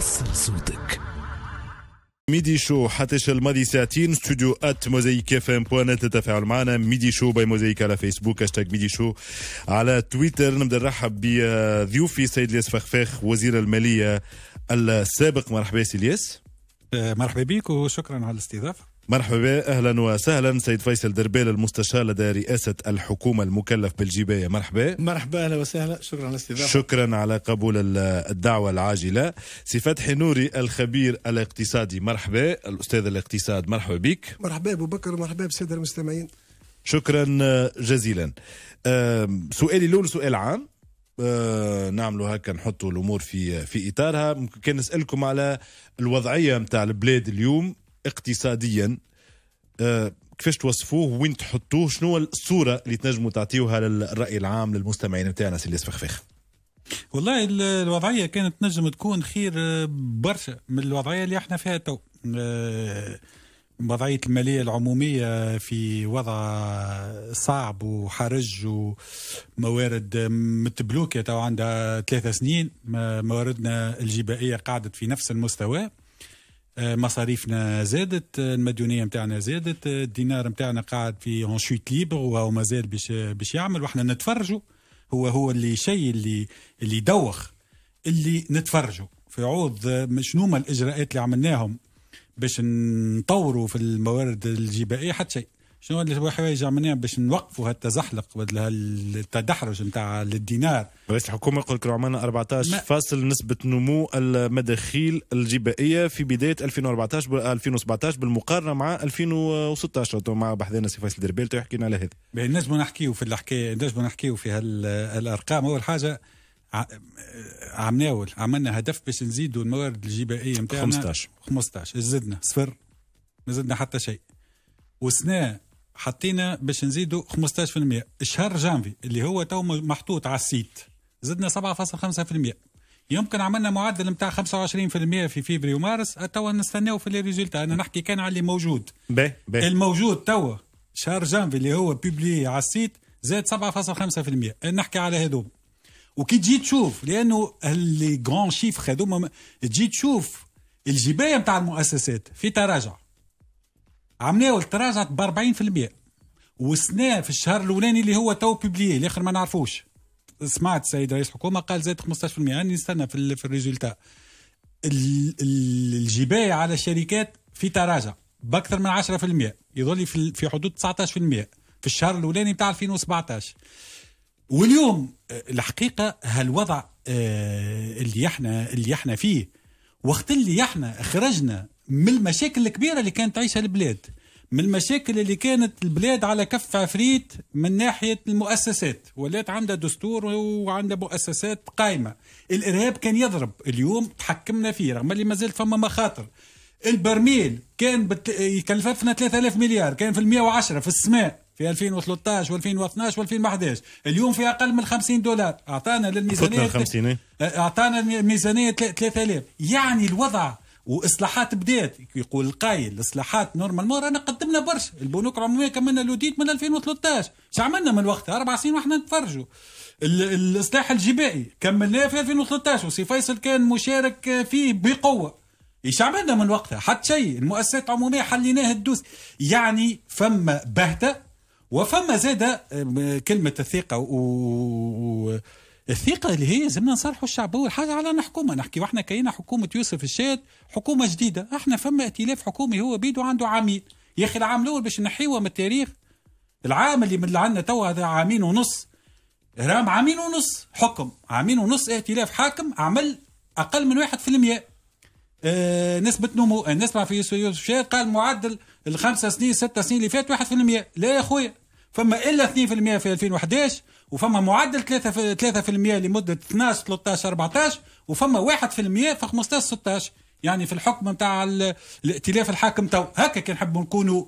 وصل صوتك ميدي شو حتى الماضي ساعتين استوديو موزيك اف ام بوان تتفاعل معنا ميدي شو باي موزيك على فيسبوك هاشتاج ميدي شو على تويتر نبدا نرحب بضيوفي السيد الياس فخفاخ وزير الماليه السابق مرحبا سي الياس آه، مرحبا بك وشكرا على الاستضافه مرحبا اهلا وسهلا سيد فيصل دربال المستشار لدى رئاسه الحكومه المكلف بالجبايه مرحبا مرحبا اهلا وسهلا شكرا على الاستضافه شكرا على قبول الدعوه العاجله سي فتحي نوري الخبير الاقتصادي مرحبا الاستاذ الاقتصاد مرحبا بك مرحبا ابو بكر مرحبا بالساده المستمعين شكرا آه، جزيلا آه، سؤالي الاول سؤال عام آه، نعملوا هكا نحطوا الامور في في اطارها ممكن نسالكم على الوضعيه نتاع البلاد اليوم اقتصاديا آه، كيفاش توصفوه وين تحطوه شنو الصوره اللي تنجموا تعطيوها للراي العام للمستمعين نتاعنا سي فخفخ والله الوضعيه كانت تنجم تكون خير آه، برشا من الوضعيه اللي احنا فيها تو آه، وضعية المالية العمومية في وضع صعب وحرج وموارد متبلوكة تو عندها ثلاثة سنين مواردنا الجبائية قعدت في نفس المستوى مصاريفنا زادت المديونيه نتاعنا زادت الدينار نتاعنا قاعد في اون شوت ليبر وهو مازال باش باش يعمل واحنا نتفرجوا هو هو اللي شيء اللي اللي يدوخ اللي نتفرجوا في عوض شنو هما الاجراءات اللي عملناهم باش نطوروا في الموارد الجبائيه حتى شيء شنو الحوايج عملناها باش نوقفوا هالتزحلق ولا هالتدحرج نتاع الدينار رئيس الحكومه يقول لك عملنا 14 فاصل نسبه نمو المداخيل الجبائيه في بدايه 2014 ب 2017 بالمقارنه مع 2016 مع بحذانا سي فيصل دربيل لنا على هذا. نجموا نحكيو في الحكايه نجموا نحكيو في هالارقام اول حاجه عمناول عملنا هدف باش نزيدوا الموارد الجبائيه نتاعنا 15 15 زدنا صفر ما زدنا حتى شيء وسنا حطينا باش نزيدوا 15% شهر جانفي اللي هو تو محطوط على السيت زدنا 7.5% يمكن عملنا معدل نتاع 25% في فيفري ومارس توا نستناو في لي ريزولتا انا نحكي كان على اللي موجود بيه بيه. الموجود توا شهر جانفي اللي هو بيبلي على السيت زاد 7.5% نحكي على هذوم وكي تجي تشوف لانه لي غران شيفر هذوما تجي تشوف الجبايه نتاع المؤسسات في تراجع عملناه تراجعت ب 40% وسنا في الشهر الاولاني اللي هو تو بيبليي الاخر ما نعرفوش سمعت السيد رئيس الحكومه قال زاد 15% راني يعني نستنى في في الريزولتا الجبايه على الشركات في تراجع باكثر من 10% يظل في في حدود 19% في الشهر الاولاني بتاع 2017 واليوم آه، الحقيقه هالوضع آه، اللي احنا اللي احنا فيه وقت اللي احنا خرجنا من المشاكل الكبيرة اللي كانت تعيشها البلاد من المشاكل اللي كانت البلاد على كف عفريت من ناحية المؤسسات ولات عندها دستور وعندها مؤسسات قائمة الإرهاب كان يضرب اليوم تحكمنا فيه رغم اللي ما زالت فما مخاطر البرميل كان بت... يكلفنا 3000 مليار كان في 110 في السماء في 2013 و2012 و2011 اليوم في اقل من 50 دولار اعطانا للميزانيه إيه؟ اعطانا الميزانيه 3000 يعني الوضع واصلاحات بدات يقول القايل الاصلاحات نورمال مور انا قدمنا برشا البنوك العموميه كملنا لوديت من 2013 شو عملنا من وقتها اربع سنين واحنا نتفرجوا الاصلاح الجبائي كملناه في 2013 وسي فيصل كان مشارك فيه بقوه ايش عملنا من وقتها حتى شيء المؤسسات العموميه حليناها الدوس يعني فما بهته وفما زاد آه، كلمه الثقه و... الثقه اللي هي لازمنا نصالحوا الشعب هو حاجه على حكومة نحكي واحنا كاينه حكومه يوسف الشاد حكومه جديده احنا فما ائتلاف حكومي هو بيدو عنده عامين يا اخي العام الاول باش نحيوه من التاريخ العام اللي من عندنا توا هذا عامين ونص رام عامين ونص حكم عامين ونص ائتلاف حاكم عمل اقل من واحد في المئة آه نسبة نمو نسمع في يوسف الشاد قال معدل الخمسة سنين ستة سنين اللي فات واحد في المئة لا يا أخويا فما الا 2% في 2011 وفما معدل 3 في 3% لمده 12 13 14 وفما 1% في 15 16 يعني في الحكم نتاع الائتلاف الحاكم تو هكا كان نحبوا نكونوا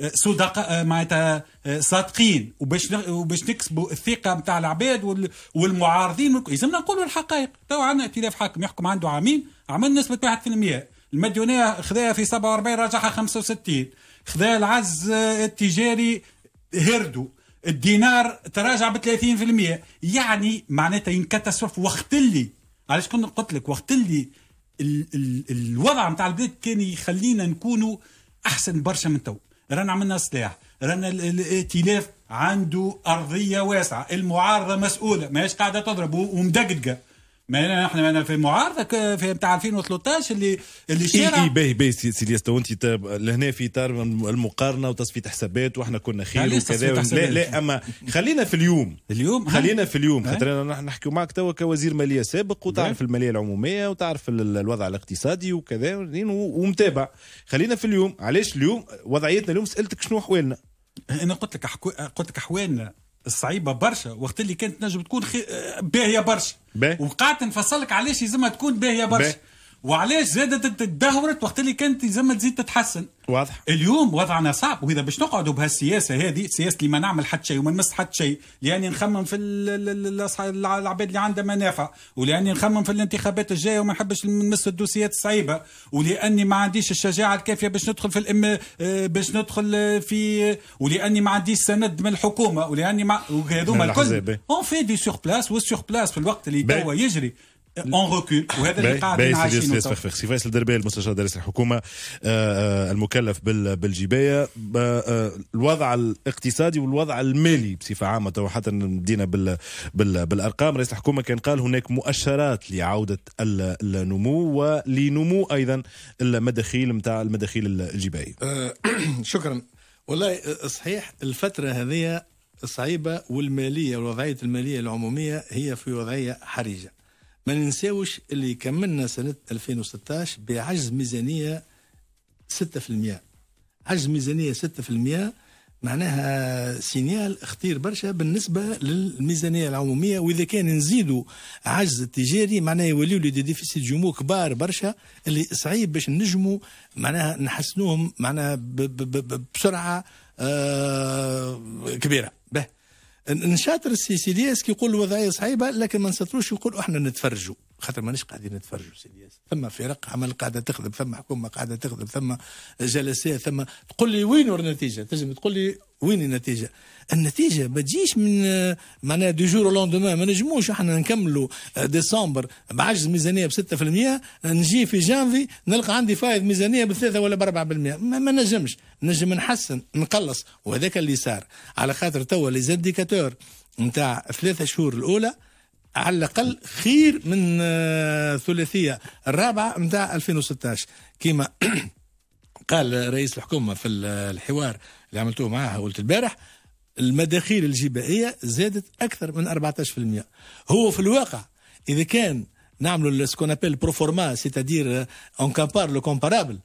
آه، صدق آه، معناتها آه، صادقين وباش وباش نكسبوا الثقه نتاع العباد والمعارضين لازمنا نقولوا الحقائق تو عندنا ائتلاف حاكم يحكم عنده عامين عمل نسبه 1% المديونيه خذاها في 47 رجعها 65 خذا العز التجاري هردوا الدينار تراجع ب 30% يعني معناتها ينكتسف وقت اللي علاش كنت قلت لك وقت اللي ال ال الوضع نتاع البلاد كان يخلينا نكونوا احسن برشا من تو رانا عملنا سلاح رانا الائتلاف عنده ارضيه واسعه المعارضه مسؤوله ماهيش قاعده تضرب ومدقدقه ما احنا انا في معارضه في نتاع 2013 اللي اللي شارع اي باهي باهي ليستو وانت لهنا في اطار المقارنه وتصفيه حسابات واحنا كنا خير وكذا لا لا اما خلينا في اليوم اليوم خلينا في اليوم إيه؟ خاطر انا نحكي معك توا كوزير ماليه سابق وتعرف إيه؟ الماليه العموميه وتعرف الوضع الاقتصادي وكذا ومتابع خلينا في اليوم علاش اليوم وضعيتنا اليوم سالتك شنو احوالنا إيه، انا قلت لك قلت لك احوالنا الصعيبه برشا وقت اللي كانت نجم تكون خي... آه، باهيه برشا وقعت نفصلك علاش يلزمها تكون باهيه برشا بيه. وعلاش زادت تدهورت وقت اللي كانت زي ما تزيد تتحسن واضح اليوم وضعنا صعب واذا باش نقعدوا بهالسياسه هذه سياسه اللي ما نعمل حتى شيء وما نمس حتى شيء لاني يعني نخمم في العباد اللي عندها منافع ولاني نخمم في الانتخابات الجايه وما نحبش نمس الدوسيات الصعيبه ولاني ما عنديش الشجاعه الكافيه باش ندخل في الام آه، باش ندخل في ولاني ما عنديش سند من الحكومه ولاني ما هذوما الكل اون في دي سور بلاس والسور بلاس في الوقت اللي توا يجري اون ريكول وهذا اللي قاعد نعيشينه سيدي يسمح سي فيصل الدربيه المستشار رئيس الحكومه المكلف بالجبايه euh, الوضع الاقتصادي والوضع المالي بصفه عامه تو حتى بدينا بالارقام رئيس الحكومه كان قال هناك مؤشرات لعوده النمو ولنمو ايضا المداخيل نتاع المداخيل الجبايه آه، شكرا والله آه، صحيح الفتره هذه صعيبه والماليه والوضعيه الماليه العموميه هي في وضعيه حرجه ما ننساوش اللي كملنا سنة 2016 بعجز ميزانية 6% عجز ميزانية 6% معناها سينيال خطير برشا بالنسبه للميزانيه العموميه واذا كان نزيدوا عجز تجاري معناها يوليو لي دي ديفيسيت جمهور كبار برشا اللي صعيب باش نجموا معناها نحسنوهم معناها بسرعه آه، كبيره به نشاطر السيسي اس يقول الوضعيه صعيبه لكن ما نسطروش يقول احنا نتفرجوا خاطر مانيش قاعدين نتفرجوا سيدي ثم فرق عمل قاعده تخدم ثم حكومه قاعده تخدم ثم جلسات ثم تقول لي وين النتيجه تجم تقول لي وين النتيجه النتيجه ما تجيش من معناها دو جور لوندوما ما نجموش احنا نكملوا آه، ديسمبر بعجز ميزانيه ب 6% نجي في جانفي نلقى عندي فائض ميزانيه ب 3 ولا ب 4% ما, ما نجمش نجم نحسن نقلص وهذاك اللي صار على خاطر توا لي زانديكاتور نتاع ثلاثه شهور الاولى على الاقل خير من الثلاثيه آه، الرابعه نتاع 2016 كما قال رئيس الحكومه في الحوار اللي عملتوه معاه قلت البارح المداخيل الجبائيه زادت اكثر من 14% هو في الواقع اذا كان نعملوا سكون ابل بروفورما سيتادير اون كامبار لو كومبارابل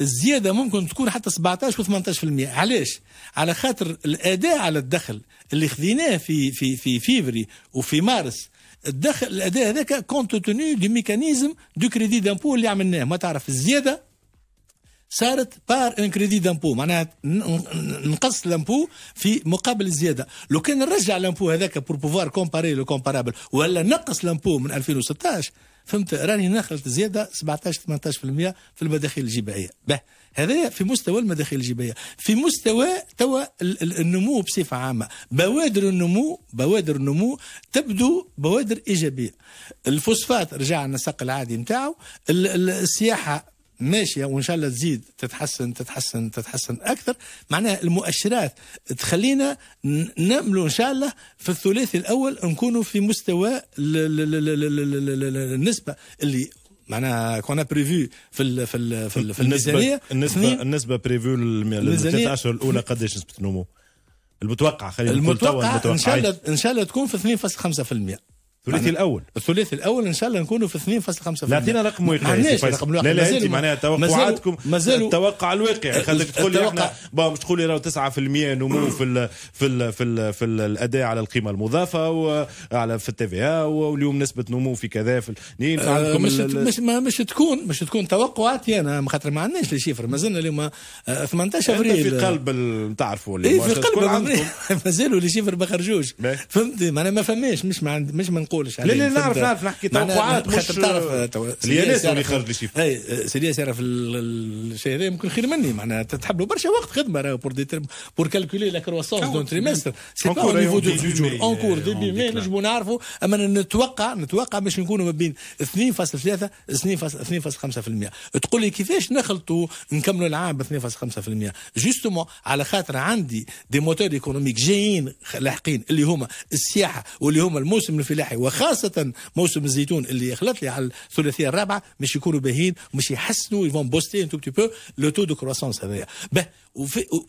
الزياده ممكن تكون حتى 17 و18% علاش على خاطر الاداء على الدخل اللي خذيناه في في في فيفري وفي مارس الدخل الاداء هذاك كونت توني دي ميكانيزم دو كريدي دامبو اللي عملناه ما تعرف الزياده صارت بار ان كريدي دامبو معناها نقص لامبو في مقابل الزياده لو كان نرجع لامبو هذاك بور بوفوار كومباري لو كومبارابل ولا نقص لامبو من 2016 فهمت راني نخلط زياده 17 18% في المداخيل الجبائيه به هذا في مستوى المداخيل الجبائيه في مستوى توا النمو بصفه عامه بوادر النمو بوادر النمو تبدو بوادر ايجابيه الفوسفات رجع النسق العادي نتاعو السياحه ماشيه وان شاء الله تزيد تتحسن تتحسن تتحسن اكثر معناها المؤشرات تخلينا ناملوا ان شاء الله في الثلاثي الاول نكونوا في مستوى النسبه اللي معناها كون بريفو في الـ في الـ في, الـ في الميزانيه النسبه النسبه بريفو الثلاث اشهر الاولى قداش نسبه نمو المتوقع خلينا المتوقع, المتوقع ان شاء الله ان شاء الله تكون في 2.5% الثلاثي الاول الثلاثي الاول ان شاء الله نكونوا في 2.5% لا رقم واقعي رقم لا لا انت معناها توقعاتكم مازال التوقع الواقعي خليك تقول لي احنا باش تقول لي راهو 9% نمو في الـ في الـ في, الـ في الاداء على القيمه المضافه وعلى في التي في ا واليوم نسبه نمو في كذا في الاثنين آه مش, مش مش تكون مش تكون توقعاتي انا خاطر ما عندناش لي شيفر مازلنا اليوم 18 آه، ابريل في قلب تعرفوا اللي إيه، في قلب مازالوا شيفر ما خرجوش فهمت معناها ما فماش مش ما مش من نقولش عليه لا لا نعرف نعرف نحكي توقعات مش خاطر تعرف آه، سياسه اللي خرج لي شيف اي يعرف الشيء هذا يمكن خير مني معناها تحب له برشا وقت خدمه راه بور دي بور كالكولي لا كروسونس دون تريمستر سي با نيفو دو فيجور اون كور ديبي مي نجمو نعرفوا اما نتوقع نتوقع باش نكونوا ما بين 2.3 2.5% تقول لي كيفاش نخلطوا نكملوا العام ب 2.5% جوستومون على خاطر عندي دي موتور ايكونوميك جايين لاحقين اللي هما السياحه واللي هما الموسم الفلاحي وخاصه موسم الزيتون اللي خلط لي على الثلاثيه الرابعه مش يكونوا باهين ومش يحسنوا يفون بوستي ان تو بتي بو لو تو دو كروسونس هذايا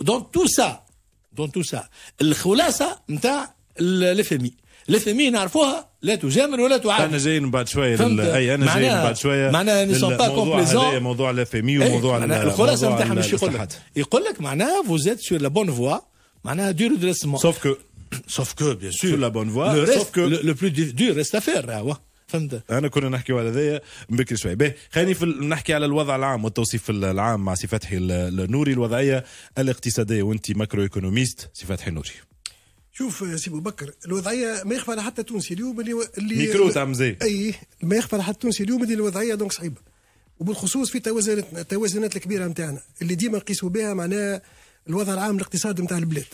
دونك تو سا دونك تو سا الخلاصه نتاع الفمي الفمي نعرفوها لا تجامل ولا تعادل انا جايين بعد شويه لل... اي انا جايين بعد شويه معناها ني سون با كومبليزون موضوع لا إيه، وموضوع الخلاصه نتاعها مش يقول لك يقول لك معناها فوزيت سور لا بون فوا معناها دور دريسمون سوف كو سوف كو بيان سور لا بون فوا سوف كو لو بلو دو ريست افير راهو فهمت انا كنا نحكيو على ذايا بكري شوي باهي خليني نحكي على الوضع العام والتوصيف العام مع سي فتحي النوري الوضعيه الاقتصاديه وانت ماكرو ايكونوميست سي فتحي النوري شوف سي بكر الوضعيه ما يخفى على حتى تونسي اليوم اللي, اللي ميكرو تاع اي ما يخفى على حتى تونسي اليوم اللي الوضعيه دونك صعيبه وبالخصوص في توازنات التوازنات الكبيره نتاعنا اللي ديما نقيسوا بها معناها الوضع العام الاقتصادي نتاع البلاد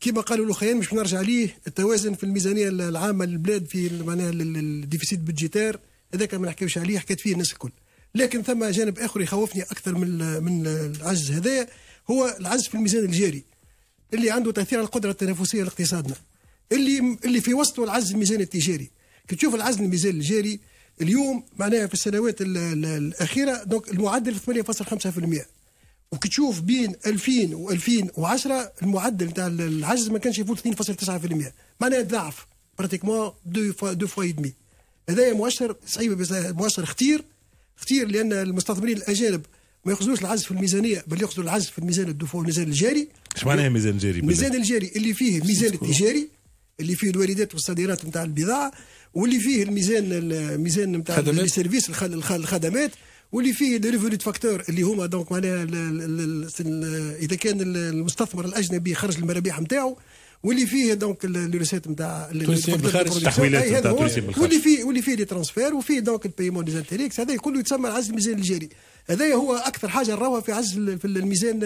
كما قالوا الاخرين مش نرجع ليه التوازن في الميزانيه العامه للبلاد في معناها الديفيسيت بودجيتير هذاك ما نحكيوش عليه حكيت فيه الناس الكل لكن ثم جانب اخر يخوفني اكثر من من العجز هذا هو العجز في الميزان الجاري اللي عنده تاثير على القدره التنافسيه لاقتصادنا اللي اللي في وسطه العجز الميزان التجاري كي تشوف العجز الميزان الجاري اليوم معناها في السنوات الاخيره دونك المعدل 8.5% وكتشوف بين 2000 و 2010 المعدل نتاع العجز ما كانش يفوت 2.9% معناها ضعف براتيكمون دو فوا دو فوا يدمي هذايا مؤشر صعيب مؤشر خطير خطير لان المستثمرين الاجانب ما ياخذوش العجز في الميزانيه بل ياخذوا العجز في الميزان الدفوع الميزان الجاري اش معناها الميزان الجاري؟ الميزان الجاري اللي فيه الميزان التجاري اللي فيه الواردات والصادرات نتاع البضاعه واللي فيه الميزان الميزان نتاع السيرفيس الخدمات واللي فيه لي ريفوني فاكتور اللي هما دونك معناها اذا كان المستثمر الاجنبي خرج المرابيح نتاعو واللي فيه دونك الريسيت نتاع التونسيين بالخارج التحويلات نتاع التونسيين بالخارج واللي فيه واللي فيه لي ترانسفير وفيه دونك البيمون دي انتيريكس هذا كله يتسمى العجز الميزاني الجاري هذا هو اكثر حاجه نراوها في عجز في الميزان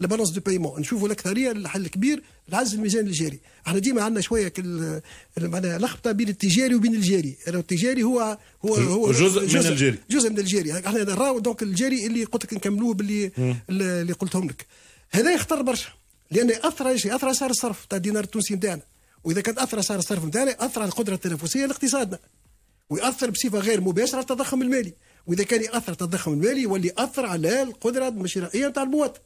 البالانس دو بايمون نشوفوا الاكثريه الحل الكبير عز الميزان الجاري احنا ديما عندنا شويه معناها لخبطه بين التجاري وبين الجاري التجاري هو هو هو جزء, جزء من الجاري جزء من الجاري احنا نراو دونك الجاري اللي قلت لك نكملوه باللي اللي قلتهم لك هذا يخطر برشا لان اثر شيء اثر سعر الصرف تاع الدينار التونسي نتاعنا واذا كان اثر سعر الصرف نتاعنا اثر على القدره التنافسيه لاقتصادنا ويأثر بصفه غير مباشره على التضخم المالي واذا كان ياثر التضخم المالي واللي ياثر على القدره الشرائيه نتاع المواطن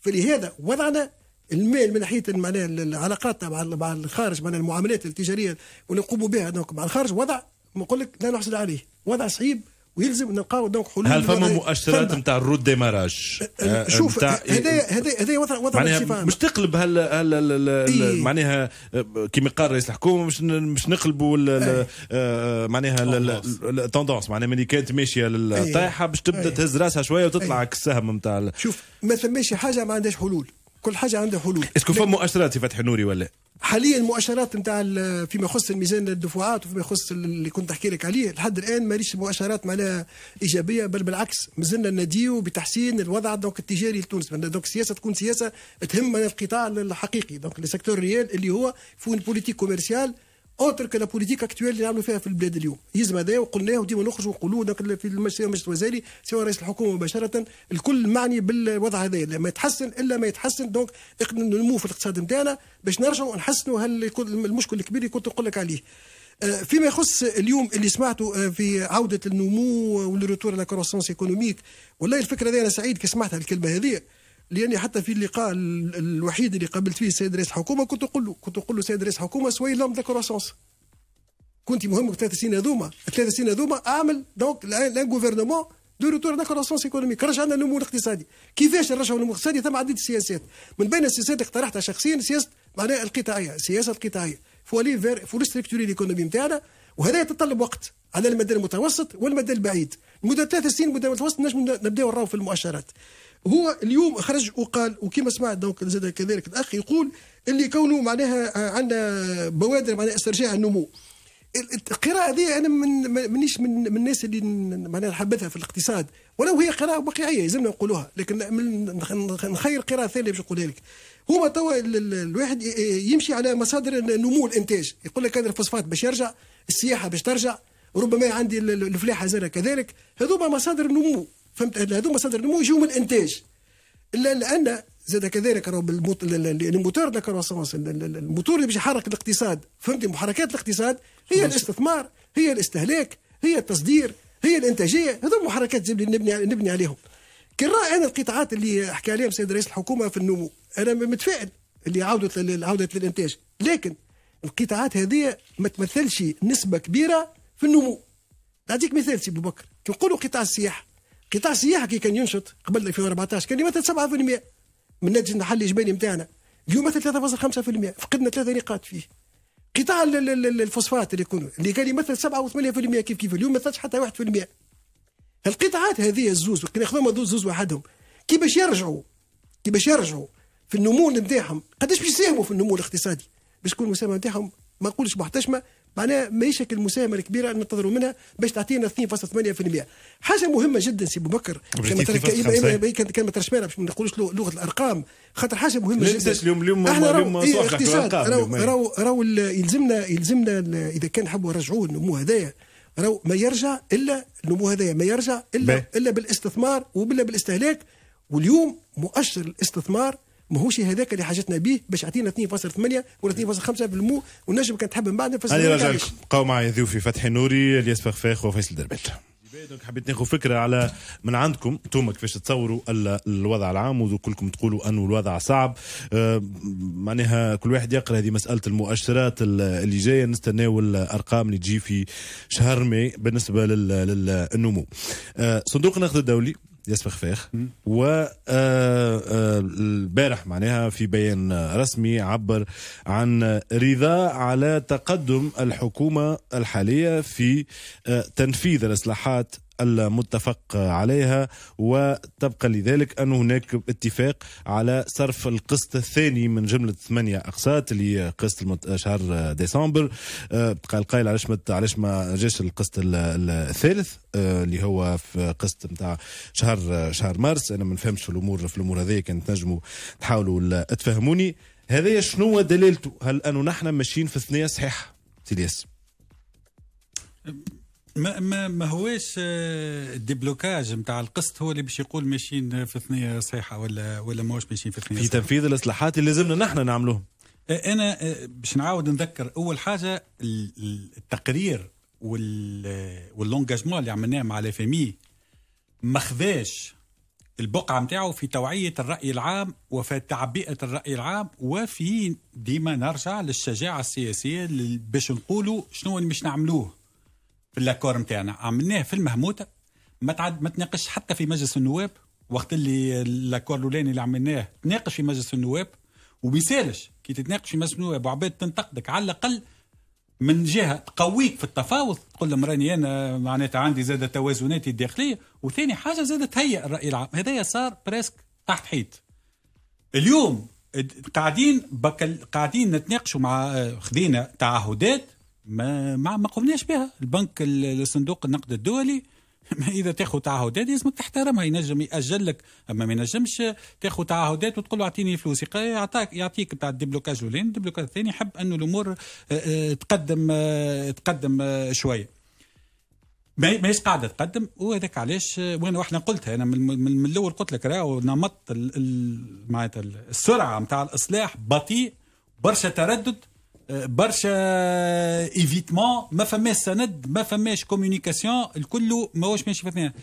فلهذا وضعنا المال من ناحيه معناها العلاقات مع مع الخارج معناها المعاملات التجاريه واللي نقوموا بها مع الخارج وضع نقول لك لا نحصل عليه وضع صعيب ويلزم نلقاو دونك حلول هل فما مؤشرات نتاع الرود ديماراج أه، أه، آه، شوف هذايا هذايا هذايا وضع وضع معناها مش تقلب هل هل إيه. معناها كيما قال رئيس الحكومه مش مش نقلبوا إيه. معناها التوندونس معناها ملي كانت ماشيه للطايحه إيه. باش تبدا تهز راسها شويه وتطلع كالسهم نتاع شوف ما ثماش حاجه ما عندهاش حلول كل حاجه عندها حلول اسكو فما مؤشرات في فتح نوري ولا حاليا المؤشرات نتاع فيما يخص الميزان الدفعات وفيما يخص اللي كنت احكي لك عليه لحد الان ماليش مؤشرات معناها ايجابيه بل بالعكس مازلنا نديو بتحسين الوضع دونك التجاري لتونس دونك السياسه تكون سياسه تهم القطاع الحقيقي دونك السيكتور الريال اللي هو فون بوليتيك كوميرسيال اوتر كلا بوليتيك اكتويل اللي نعملوا فيها في البلاد اليوم يلزم هذا وقلناه وديما نخرج ونقولوا في المجلس الوزاري سواء رئيس الحكومه مباشره الكل معني بالوضع هذا لا ما يتحسن الا ما يتحسن دونك ننمو في الاقتصاد نتاعنا باش نرجعوا نحسنوا المشكل الكبير اللي كنت نقول لك عليه آه، فيما يخص اليوم اللي سمعته آه، في عوده النمو والريتور لا كروسونس ايكونوميك والله الفكره هذه انا سعيد كي سمعت الكلمه هذه لاني حتى في اللقاء الوحيد اللي قابلت فيه السيد رئيس الحكومه كنت اقول له كنت اقول له سيد رئيس الحكومه سوي لام دو كروسونس كنت مهمك ثلاث سنين هذوما ثلاث سنين هذوما اعمل دونك لان غوفرنمون دو روتور دو كروسونس ايكونوميك رجع للنمو النمو الاقتصادي كيفاش نرجعوا النمو الاقتصادي ثم عديد السياسات من بين السياسات اللي اقترحتها شخصيا سياسه معناها القطاعيه السياسه القطاعيه فولي فير فول ستركتوري ليكونومي نتاعنا وهذا يتطلب وقت على المدى المتوسط والمدى البعيد مدة ثلاث سنين مدة متوسط نجم نبداو نراو في المؤشرات هو اليوم خرج وقال وكما سمعت دونك زاد كذلك الاخ يقول اللي كونه معناها آه، عندنا بوادر معناها استرجاع النمو القراءة هذه أنا من مانيش من, من الناس اللي معناها نحبذها في الاقتصاد ولو هي قراءة واقعية لازمنا نقولوها لكن نخير قراءة ثانية باش نقولها لك هما توا الواحد يمشي على مصادر نمو الإنتاج يقول لك هذا الفوسفات باش يرجع السياحة باش ترجع ربما عندي الفلاحة زرع كذلك هذوما مصادر نمو فهمت هذو مصادر النمو يجيو من الانتاج الا لان زاد كذلك راهو يعني الموتور دو كروسونس الموتور اللي باش يحرك الاقتصاد فهمتي محركات الاقتصاد هي الاستثمار هي الاستهلاك هي التصدير هي الانتاجيه هذو محركات اللي نبني نبني عليهم كي راه انا القطاعات اللي حكى عليهم سيد رئيس الحكومه في النمو انا متفائل اللي عوده عوده للانتاج لكن القطاعات هذه ما تمثلش نسبه كبيره في النمو نعطيك مثال سي بكر كي نقولوا قطاع السياحه قطاع السياحه كي كان ينشط قبل 2014 كان يمثل 7% من الناتج المحلي الجبالي نتاعنا اليوم مثل 3.5% فقدنا ثلاثة نقاط فيه قطاع الفوسفات اللي يكون اللي كان يمثل 7 و8% كيف كيف اليوم ما مثلش حتى 1% القطاعات هذه الزوز ناخذهم هذو الزوز وحدهم كي باش يرجعوا كي باش يرجعوا في النمو نتاعهم قداش باش يساهموا في النمو الاقتصادي باش تكون المساهمه نتاعهم ما نقولش محتشمه معناها ماهيش المساهمه الكبيره ننتظروا منها باش تعطينا 2.8% حاجه مهمه جدا سي ابو بكر كان ما ترشمانا باش ما نقولوش لغه الارقام خاطر حاجه مهمه جدا ننساش اليوم اليوم احنا راهو إيه، اقتصاد راهو راهو يلزمنا يلزمنا اذا كان نحبوا نرجعوه النمو هذايا راهو ما يرجع الا النمو هذايا ما يرجع الا بي. الا بالاستثمار وبلا بالاستهلاك واليوم مؤشر الاستثمار ماهوش هذاك اللي حاجتنا به باش يعطينا 2.8 ولا 2.5% والنجم كان تحب من بعد نفس هذه رجعكم بقاو معي ضيوفي فتحي نوري الياس فخفاخ وفيصل الدربات. دونك حبيت ناخذ فكره على من عندكم انتم كيفاش تصوروا الوضع العام وكلكم تقولوا انه الوضع صعب أه، معناها كل واحد يقرا هذه مساله المؤشرات اللي جايه نستناو الارقام اللي تجي في شهر ماي بالنسبه للنمو أه، صندوق النقد الدولي يسبق خفاخ و آه، آه، البارح معناها في بيان رسمي عبر عن رضا على تقدم الحكومه الحاليه في آه، تنفيذ الاصلاحات المتفق عليها وتبقى لذلك أن هناك اتفاق على صرف القسط الثاني من جملة ثمانية أقساط اللي قسط شهر ديسمبر آه، قال قايل علاش ما علاش ما جاش القسط الثالث آه، اللي هو في قسط نتاع شهر آه، شهر مارس انا ما نفهمش في الامور في الامور هذيا كان تنجموا تحاولوا تفهموني هذايا شنو دلالته هل انه نحن ماشيين في ثنيه صحيحه سيدي ما ما ما هوش آه، الديبلوكاج نتاع القسط هو اللي باش يقول ماشيين في ثنيه صحيحه ولا ولا ماهوش ماشيين في ثنيه في صحيحة. تنفيذ الاصلاحات اللي لازمنا نحن نعملوهم آه، انا آه، باش نعاود نذكر اول حاجه التقرير واللونجاجمون اللي عملناه مع لافامي ما خذاش البقعه نتاعو في توعيه الراي العام وفي تعبئه الراي العام وفي ديما نرجع للشجاعه السياسيه باش نقولوا شنو اللي مش نعملوه في الاكور نتاعنا عملناه في المهموته ما تعد ما تناقش حتى في مجلس النواب وقت اللي الاكور الاولاني اللي عملناه تناقش في مجلس النواب وبيسالش كي تتناقش في مجلس النواب وعباد تنتقدك على الاقل من جهه تقويك في التفاوض تقول لهم راني انا معناتها عندي زاده توازناتي الداخليه وثاني حاجه زاده تهيئ الراي العام هذايا صار بريسك تحت حيط اليوم قاعدين بكل قاعدين نتناقشوا مع آه، خذينا تعهدات ما ما, قمناش بها البنك الصندوق النقد الدولي ما اذا تاخذ تعهدات لازمك تحترمها ينجم ياجل لك اما ما ينجمش تاخذ تعهدات وتقول له اعطيني فلوسي يعطيك يعطيك تاع الديبلوكاج الاولاني الديبلوكاج الثاني يحب انه الامور آه، آه، تقدم آه، تقدم شويه ما ماهيش قاعده تقدم وهذاك علاش وانا واحنا قلتها انا من الاول قلت لك راهو نمط معناتها السرعه نتاع الاصلاح بطيء برشا تردد برشا ايفيتمون ما فماش سند ما فماش كوميونيكاسيون الكل ماهوش ماشي في الثنيه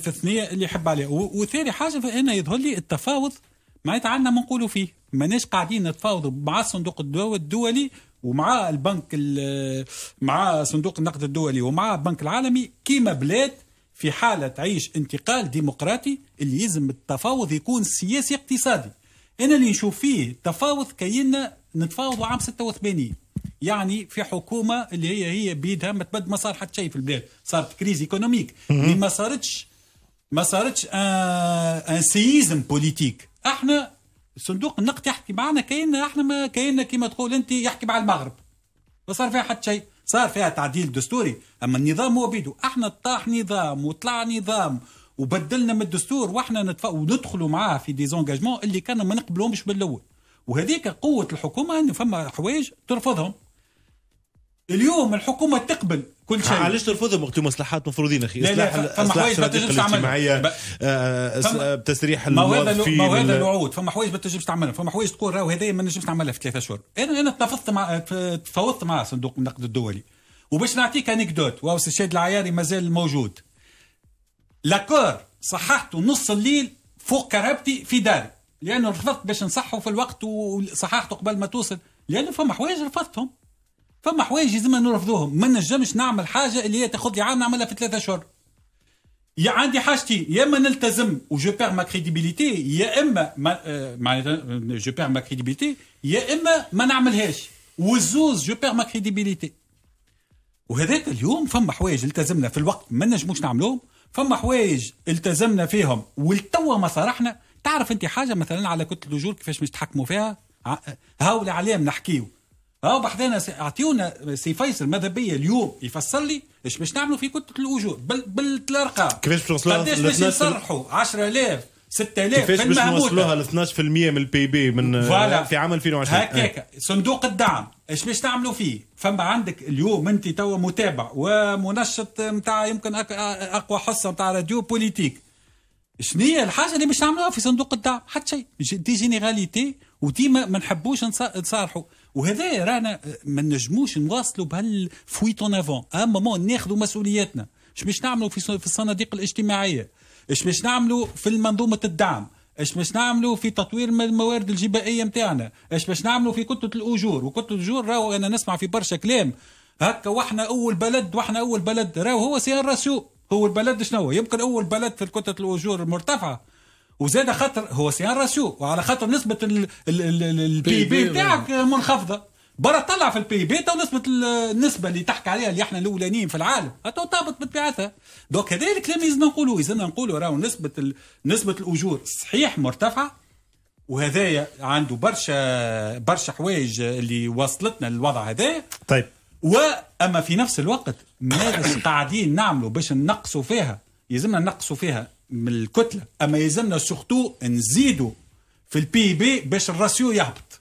في الثنيه اللي يحب عليها وثاني حاجه انا يظهر لي التفاوض معناتها عندنا ما نقولوا فيه ماناش قاعدين نتفاوضوا مع الصندوق الدولي ومع البنك مع صندوق النقد الدولي ومع البنك العالمي كيما بلاد في حاله تعيش انتقال ديمقراطي اللي يلزم التفاوض يكون سياسي اقتصادي انا اللي نشوف فيه تفاوض كاين نتفاوضوا عام 86 يعني في حكومه اللي هي هي بيدها ما تبد ما صار حتى شيء في البلاد صارت كريز ايكونوميك اللي ما صارتش ما صارتش ان آه، آه، سيزم بوليتيك احنا صندوق النقد يحكي معنا كاين احنا ما كاين كيما تقول انت يحكي مع المغرب ما صار فيها حتى شيء صار فيها تعديل دستوري اما النظام هو بيدو احنا طاح نظام وطلع نظام وبدلنا من الدستور واحنا ندخلوا معاه في ديزونجاجمون اللي كانوا ما نقبلوهمش بالاول وهذيك قوه الحكومه انه فما حوايج ترفضهم اليوم الحكومه تقبل كل شيء علاش ترفضهم وقت مصلحات مفروضين اخي لا لا فما حوايج ما تنجمش تعملها تسريح ما هذا الوعود فما حوايج ما تنجمش تعملها فما حوايج تقول راهو هذايا ما نجمش نعملها في ثلاثة اشهر انا انا تفاوضت مع تفاوضت مع صندوق النقد الدولي وباش نعطيك انكدوت واو الشاد العياري مازال موجود لاكور صححته نص الليل فوق كرهبتي في داري لانه رفضت باش نصحه في الوقت وصححته قبل ما توصل لانه فما حوايج رفضتهم فما حوايج لازمنا نرفضوهم ما نجمش نعمل حاجه اللي هي تاخذ لي عام نعملها في ثلاثة اشهر يا عندي حاجتي يا اما نلتزم وجو بير ما كريديبيليتي يا اما ما آه، معناتها جو بير ما كريديبيليتي يا اما ما نعملهاش والزوز جو بير ما كريديبيليتي وهذاك اليوم فما حوايج التزمنا في الوقت ما نجموش نعملوهم فما حوايج التزمنا فيهم ولتوا ما صرحنا تعرف انت حاجه مثلا على كتله الاجور كيفاش مش تحكموا فيها اللي عليهم نحكيو هاو بحذانا اعطيونا سي فيصل ماذا بيا اليوم يفسر لي ايش باش نعملوا في كتله الاجور بالارقام كيفاش باش نوصلوها قداش باش 10000 6000 كيفاش باش نوصلوها ل 12% من البي بي من آه، فعلا. في عام 2020 هكاك إيه. صندوق الدعم ايش باش تعملوا فيه فما عندك اليوم انت توا متابع ومنشط نتاع يمكن اقوى حصه نتاع راديو بوليتيك شنو هي الحاجه اللي باش نعملوها في صندوق الدعم حتى شيء دي جينيراليتي وديما ما نحبوش نصارحوا وهذا رانا آه، ما نجموش نواصلوا بهالفويت اون افون ان مومون ناخذوا مسؤولياتنا اش باش نعملوا في في الصناديق الاجتماعيه اش باش نعملوا في منظومه الدعم اش باش نعملوا في تطوير الموارد الجبائيه نتاعنا اش باش نعملوا في كتله الاجور وكتله الاجور راهو انا نسمع في برشا كلام هكا واحنا اول بلد واحنا اول بلد راهو هو سي راسيو هو البلد شنو يمكن اول بلد في الكتله الاجور المرتفعه وزاد خاطر هو سيان راسيو وعلى خاطر نسبه البي بي بتاعك منخفضه برا طلع في البي بي تو نسبه النسبه اللي تحكي عليها اللي احنا الاولانيين في العالم تو طابت بطبيعتها دوك هذا الكلام لازمنا نقولوا لازمنا نقولوا راهو نسبه ال... نسبه الاجور صحيح مرتفعه وهذايا عنده برشا برشا حوايج اللي وصلتنا للوضع هذا طيب واما في نفس الوقت ماذا قاعدين نعملوا باش نقصوا فيها يلزمنا نقصوا فيها من الكتله اما يلزمنا سورتو نزيدوا في البي بي باش الراسيو يهبط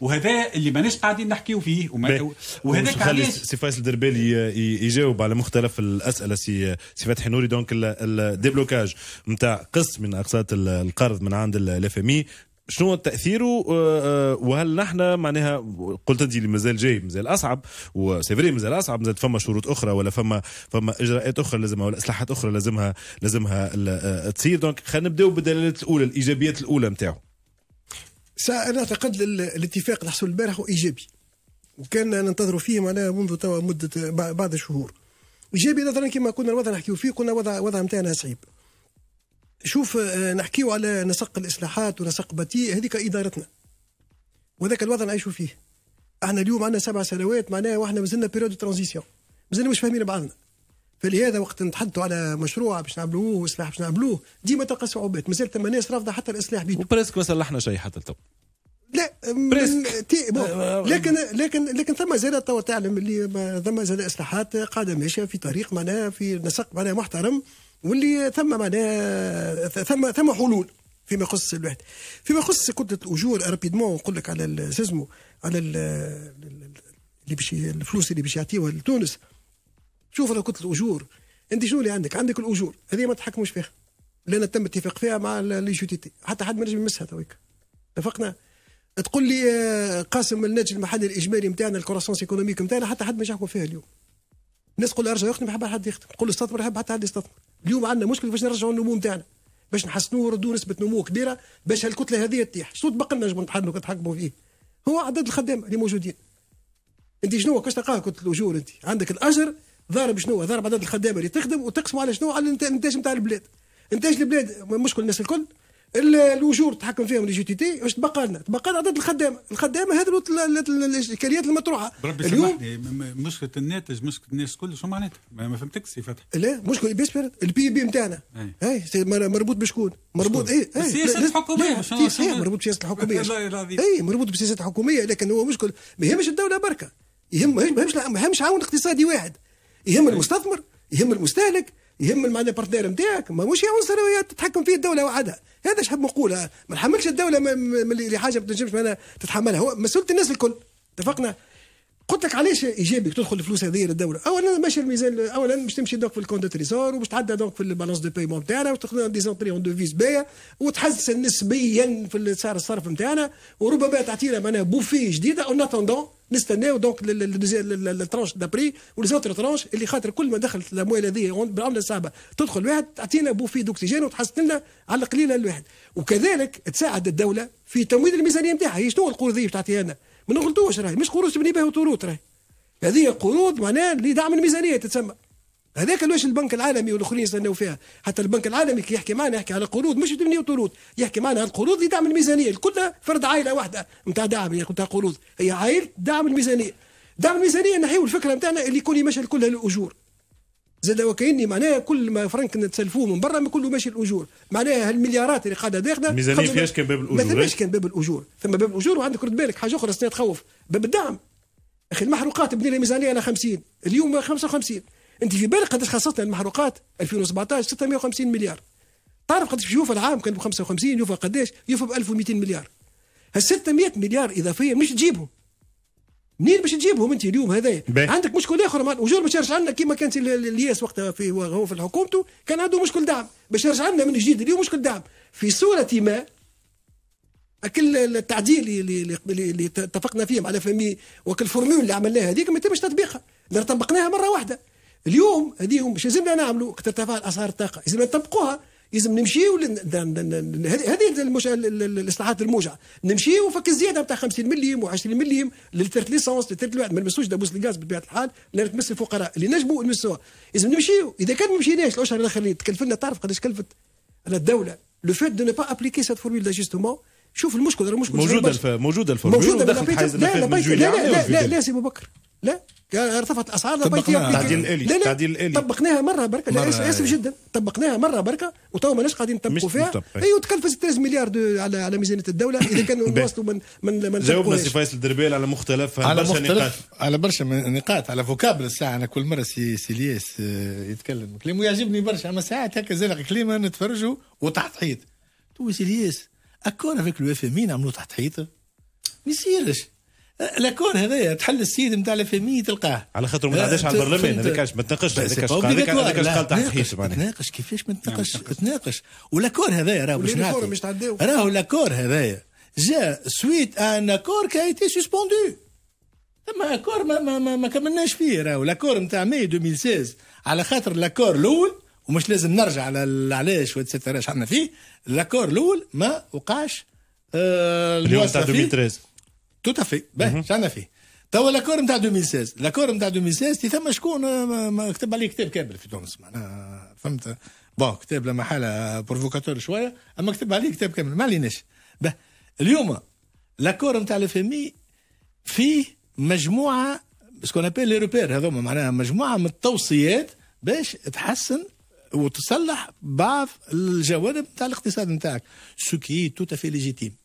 وهذا اللي مانيش قاعدين نحكيو فيه وما وهذاك علاش سي فايز الدربالي يجاوب على مختلف الاسئله سي سي فتحي نوري دونك الديبلوكاج نتاع قسط من اقساط القرض من عند الاف ام اي شنو تاثيره آه، آه، وهل نحن معناها قلت انت اللي مازال جاي مازال اصعب وسيفري فري مازال اصعب مازال فما شروط اخرى ولا فما فما اجراءات اخرى لازمها ولا اسلحات اخرى لازمها لازمها آه، تصير دونك خلينا نبداو بالدلالات الاولى الايجابيات الاولى نتاعو انا اعتقد الاتفاق اللي حصل البارح هو ايجابي وكان ننتظروا فيه معناها منذ توا مده بعض الشهور ايجابي نظرا كما كنا الوضع نحكيو فيه كنا وضع وضع نتاعنا صعيب شوف آه، نحكيو على نسق الاصلاحات ونسق بطيء هذيك ادارتنا وذاك الوضع نعيشوا فيه احنا اليوم عندنا سبع سنوات معناها واحنا مازلنا بيريود ترانزيسيون مازلنا مش فاهمين بعضنا فلهذا وقت نتحدثوا على مشروع باش نعملوه واصلاح باش نعملوه ديما تلقى صعوبات مازال ثم ناس رافضه حتى الاصلاح بيتو وبريسك ما صلحنا شيء حتى تو لا آه، آه، لكن لكن لكن ثم زال تعلم اللي ثم زال اصلاحات قاعده ماشيه في طريق معناها في نسق معناها محترم واللي ثم معناها ثم ثم حلول فيما يخص الواحد فيما يخص كتله الاجور رابيدمون نقول لك على سيزمو على اللي باش الفلوس اللي باش يعطيوها لتونس شوف انا كتله الاجور انت شنو اللي عندك عندك الاجور هذه ما تحكموش فيها لان تم اتفاق فيها مع لي جي تي حتى حد ما نجم يمسها تويك اتفقنا تقول لي آه، قاسم الناتج المحلي الاجمالي نتاعنا الكروسونس ايكونوميك نتاعنا حتى حد ما يحكم فيها اليوم الناس تقول ارجع يخدم يحب حد يخدم تقول استثمر يحب حتى حد يستثمر اليوم عندنا مشكل باش نرجعوا النمو نتاعنا باش نحسنوه وردوا نسبه نمو كبيره باش هالكتله هذه تطيح شو تبقى لنا نجم نتحكموا فيه هو عدد الخدام اللي موجودين انت شنو كاش تلقاها كنت الاجور انت عندك الاجر ضارب شنو ضارب عدد الخدامه اللي تخدم وتقسموا على شنو على الانتاج نتاع البلاد انتاج البلاد مشكل الناس الكل الوجور تحكم فيهم ليجيتيتي واش تبقى لنا؟ تبقى لنا عدد الخدامه، الخدامه هذو الاشكاليات المطروحه بربي اليوم سمحني مشكله الناتج مشكله الناس الكل شو معناتها؟ ما فهمتكش سي فتحي لا مشكله بيس البي بي نتاعنا اي مربوط بشكون؟ مربوط اي السياسه إيه. الحكوميه مربوط بالسياسه الحكوميه اي مربوط بالسياسه الحكوميه لكن هو مشكل ما يهمش الدوله بركه يهم ما يهمش عون اقتصادي واحد يهم المستثمر يهم المستهلك يهم المعنى بارتنير نتاعك ماهوش عنصريه تتحكم فيه الدوله وحدها هذا شحب مقولة نقول ما نحملش الدوله حاجه ما تنجمش تتحملها هو مسؤوليه الناس الكل اتفقنا قلت لك علاش ايجابي تدخل الفلوس هذه للدوله اولا ماشي الميزان اولا باش تمشي دونك في الكونت تريزور وباش تعدى دونك في البالونس دو بايمون نتاعنا وتاخذ دي اون دوفيز باهيه وتحسن نسبيا في سعر الصرف نتاعنا وربما تعطينا معناها بوفي جديده اون اتوندون نستناو دونك الترونش دابري وليزوتر ترونش اللي خاطر كل ما دخلت الاموال هذه بالعمله الصعبه تدخل واحد تعطينا بوفي دوكسيجين وتحسن لنا على القليله الواحد وكذلك تساعد الدوله في تمويل الميزانيه نتاعها هي شنو القروض اللي تعطيها ما نغلطوش راهي مش قروض تبني بها وتروت راهي هذه قروض معناها لدعم الميزانيه تتسمى هذاك علاش البنك العالمي والاخرين يستناو فيها حتى البنك العالمي كي يحكي معنا يحكي على قروض مش تبني وتروت يحكي معنا على القروض لدعم الميزانيه الكل فرد عائله واحده نتاع دعم هي يعني نتاع قروض هي عائله دعم الميزانيه دعم الميزانيه نحيو الفكره نتاعنا اللي يكون يمشي الكل الاجور زاد وكاني معناها كل ما فرنك نتسلفوه من برا ما كله ماشي الاجور معناها المليارات اللي قاعده داخله ميزانيه فيهاش كان باب الاجور ما فيهاش إيه؟ كان باب الاجور ثم باب الاجور وعندك رد بالك حاجه اخرى سنه تخوف باب الدعم اخي المحروقات بنينا ميزانيه على 50 اليوم 55 انت في بالك قداش خصصنا المحروقات 2017 650 مليار تعرف قداش يوفى العام كان ب 55 يوفى قداش يوفى ب 1200 مليار هال 600 مليار اضافيه مش تجيبهم منين باش تجيبهم انت اليوم هذايا عندك مشكل اخر مع وجور باش يرجع لنا كما كانت الياس وقتها في هو في حكومته كان عنده مشكل دعم باش يرجع لنا من جديد اليوم مشكل دعم في صوره ما كل التعديل اللي اللي اتفقنا فيهم على فمي وكل فورمول اللي عملناها هذيك ما تمش تطبيقها طبقناها مره واحده اليوم هذيهم باش لازمنا نعملوا كثر ارتفاع اسعار الطاقه لازمنا نطبقوها لازم نمشيو هذه الاصلاحات الموجعه نمشيو فك الزياده نتاع 50 مليم و20 مليم للثلاث ليسونس للثلاث الواحد ما نمسوش دابوس الغاز بطبيعه الحال لان تمس الفقراء اللي نجموا نمسوها لازم نمشيو اذا كان ما مشيناش الاشهر الاخرين تكلف لنا تعرف قداش كلفت على الدوله لو فات دو نبا ابليكي سات فورميل داجستومون شوف المشكل راه مشكل موجوده الف... موجوده الفورميل موجوده لا لا لا لا لا, لا, لا, لا, لا, لا, لا, لا, لا لا بكر لا ارتفعت الاسعار طبقناها التعديل الالي لا لا التعديل الالي طبقناها مره بركه لا اسف, آسف جدا طبقناها مره بركه وتو ماناش قاعدين نطبقوا فيها هي وتكلفت 13 مليار على على ميزانيه الدوله اذا كانوا نواصلوا من من من جاوبنا سي فيصل الدربيل على مختلف على برشا نقاط على برشا نقاط على فوكابل الساعه انا كل مره سي سي آه، يتكلم كلام ويعجبني برشا اما ساعات هكا زلق كلمه نتفرجوا وتحت حيط تو سي الياس اكون افيك لو اف ام نعملوا تحت حيط ما يصيرش لاكور هذايا تحل السيد نتاع الافامي تلقاه على خاطر ما تعداش آه، على البرلمان هذاك ما تناقش هذاك هذاك قال تحيش تناقش كيفاش ما نعم. تناقش تناقش ولاكور هذايا راهو باش راهو لاكور هذايا جا سويت ان اكور كي ايتي سسبوندو اما اكور ما ما ما, ما كملناش فيه راهو لاكور نتاع ماي 2016 على خاطر لاكور الاول ومش لازم نرجع على علاش واتسيتيرا شحنا فيه لاكور الاول ما وقعش آه، اليوم تاع 2013 Tout à fait. Ben, شعنا فيه توا لاكور نتاع 2016 لاكور نتاع 2016 تي ثم شكون كتب عليه كتاب كامل في تونس معناها فهمت بون كتاب لما حالة بروفوكاتور شويه اما كتب عليه كتاب كامل ما عليناش به اليوم لاكور نتاع الفمي فيه مجموعه سكون ابيل لي روبير هذوما معناها مجموعه من التوصيات باش تحسن وتصلح بعض الجوانب نتاع الاقتصاد نتاعك سو كي تو تافي ليجيتيم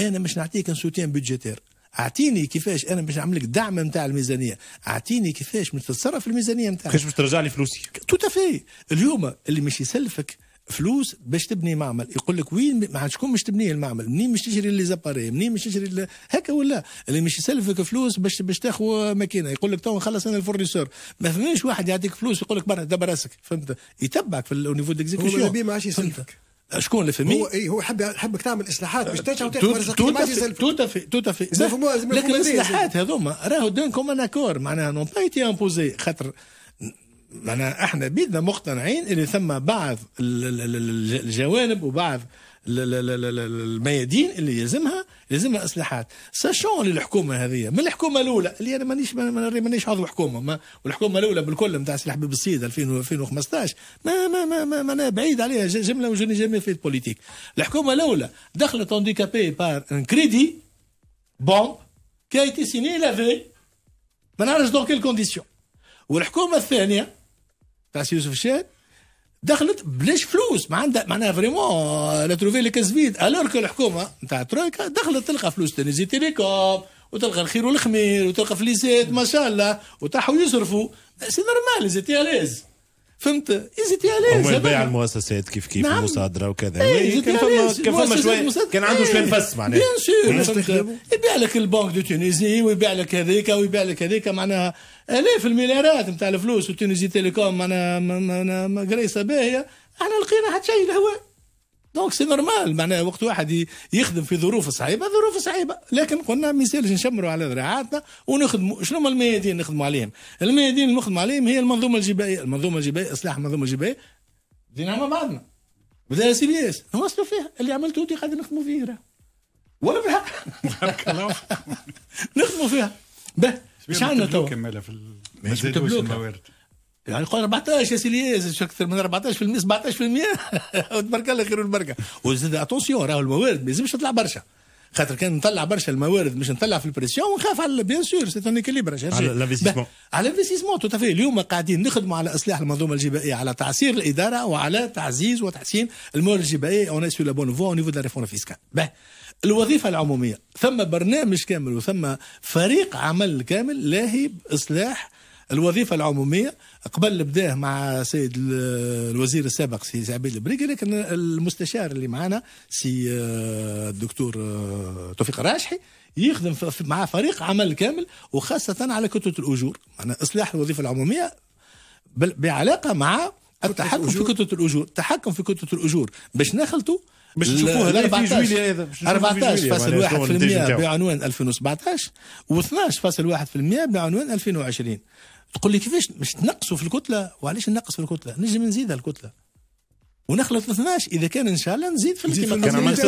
انا مش نعطيك ان سوتيان بيدجيتير اعطيني كيفاش انا باش نعمل لك دعم نتاع الميزانيه اعطيني كيفاش باش تتصرف الميزانيه نتاعك كيفاش باش ترجع لي فلوسي توت في اليوم اللي مش يسلفك فلوس باش تبني معمل يقول لك وين مع شكون مش تبنيه المعمل منين مش تشري لي زاباري منين مش تشري ل... هكا ولا اللي مش يسلفك فلوس باش باش تاخذ ماكينه يقول لك تو نخلص انا الفورنيسور ما فماش واحد يعطيك فلوس يقول لك برا دبر راسك فهمت يتبعك في النيفو ديكزيكسيون ما عادش يسلفك شكون اللي فمي هو اي هو حب حبك تعمل اصلاحات باش تنجح وتاخذ رزق توتافي توتافي لكن الاصلاحات هذوما راهو دون ان اكور معناها نون با ايتي امبوزي خاطر معناها احنا بيدنا مقتنعين اللي ثم بعض الجوانب وبعض الميادين اللي يلزمها يلزمها اصلاحات ساشون للحكومه هذه من الحكومه الاولى اللي انا مانيش مانيش عضو حكومه ما والحكومه الاولى بالكل نتاع سلاح حبيب الصيد 2015 ما ما ما ما, انا بعيد عليها جمله وجوني جامي في البوليتيك الحكومه الاولى دخلت اونديكابي بار ان كريدي بون كي ايتي سيني لافي ما نعرفش دون كيل كونديسيون والحكومه الثانيه تاع يوسف الشاب دخلت بلاش فلوس ما عندها معناها فريمون آه، لا تروفي لك زبيد كو الحكومه نتاع ترويكا دخلت تلقى فلوس تنزي تيليكوم وتلقى الخير والخمير وتلقى فليسات ما شاء الله وتاعهم يصرفوا سي نورمال زيتي اليز فهمت يزيد علاش هما يبيع المؤسسات كيف كيف نعم. المصادره وكذا ايه يعني كان فما كان فما شويه كان عنده شويه نفس إيه، معناها بيان سور يبيع لك البنك دو تونيزي ويبيع لك هذيك ويبيع لك هذيك معناها الاف المليارات نتاع الفلوس وتونيزي تيليكوم معناها معناها قريصه باهيه احنا لقينا حتى شيء الهواء دونك سي نورمال معناها وقت واحد يخدم في ظروف صعيبه ظروف صعيبه لكن قلنا ما يسالش نشمروا على ذراعاتنا ونخدموا شنو هما الميادين نخدموا عليهم الميادين اللي نخدموا عليهم هي المنظومه الجبائيه المنظومه الجبائيه اصلاح المنظومه الجبائيه دينا مع بعضنا سي بي اس نواصلوا فيها اللي عملته انت قاعدين نخدموا فيه راه ولا بالحق بارك الله نخدموا فيها به مش عندنا تو في الموارد يعني قول 14 يا سيدي شو اكثر من 14% 17% تبارك الله خير البركه وزاد اتونسيون راهو الموارد ما يلزمش تطلع برشا خاطر كان نطلع برشا الموارد مش نطلع في البريسيون ونخاف على بيان سور سي ان على الانفستيسمون على الانفستيسمون تو اليوم قاعدين نخدموا على اصلاح المنظومه الجبائيه على تعسير الاداره وعلى تعزيز وتحسين الموارد الجبائيه اون سو لا بون فوا او نيفو دو ريفورم فيسكال الوظيفه العموميه ثم برنامج كامل وثم فريق عمل كامل لاهي باصلاح الوظيفه العموميه قبل بداه مع سيد الوزير السابق سي عبيد البريكي لكن المستشار اللي معنا سي آه، الدكتور آه، توفيق راشحي يخدم مع فريق عمل كامل وخاصه على كتله الاجور معنا اصلاح الوظيفه العموميه بعلاقه مع التحكم في كتله الاجور التحكم في كتله الاجور باش نخلطوا باش تشوفوها لا في جويليا هذا 14.1% بعنوان 2017 و 12.1% بعنوان 2020 تقول لي كيفاش باش تنقصوا في الكتله وعلاش ننقص في الكتله نجم نزيدها الكتله ونخلط 12 اذا كان ان شاء الله نزيد في الكيما كان عمل 6%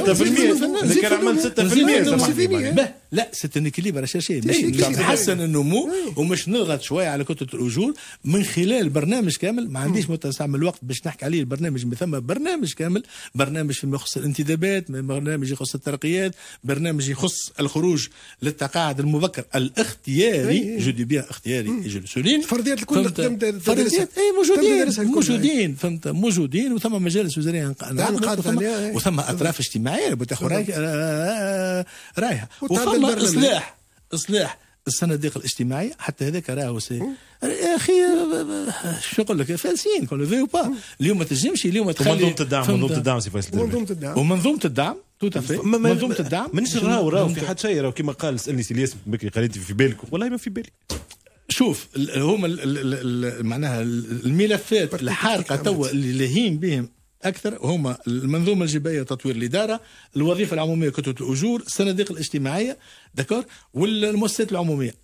اذا كان عمل 6% لا سيت ان اش شيء باش نحسن النمو ومش نضغط شويه على كتله الاجور من خلال برنامج كامل ما عنديش متسع الوقت باش نحكي عليه البرنامج ما ثم برنامج كامل برنامج فيما يخص الانتدابات برنامج يخص الترقيات برنامج يخص الخروج للتقاعد المبكر الاختياري جو دي بيان اختياري جو سولين فرضيات الكل فرضيات اي موجودين موجودين فهمت موجودين وثم مجالس وزاريه يعني انقادت نعم، إيه. وثم اطراف اجتماعيه لابد تاخذ رايها وثم اصلاح اصلاح الصناديق الاجتماعيه حتى هذاك راهو سي أه، يا اخي أه، أه، شو نقول لك فاسين كون فيو با اليوم ما تنجمش اليوم تخلي منظومه الدعم منظومه الدعم سي فيصل منظومه الدعم ومنظومه الدعم توت منظومه الدعم منش راهو راهو في حد شيء راهو كما قال سالني سي الياس بكري قال في بالك والله ما في بالي شوف هما معناها الملفات الحارقه توا اللي لاهين بهم اكثر هما المنظومه الجبائيه تطوير الاداره الوظيفه العموميه كتله الاجور الصناديق الاجتماعيه دكور والمؤسسات العموميه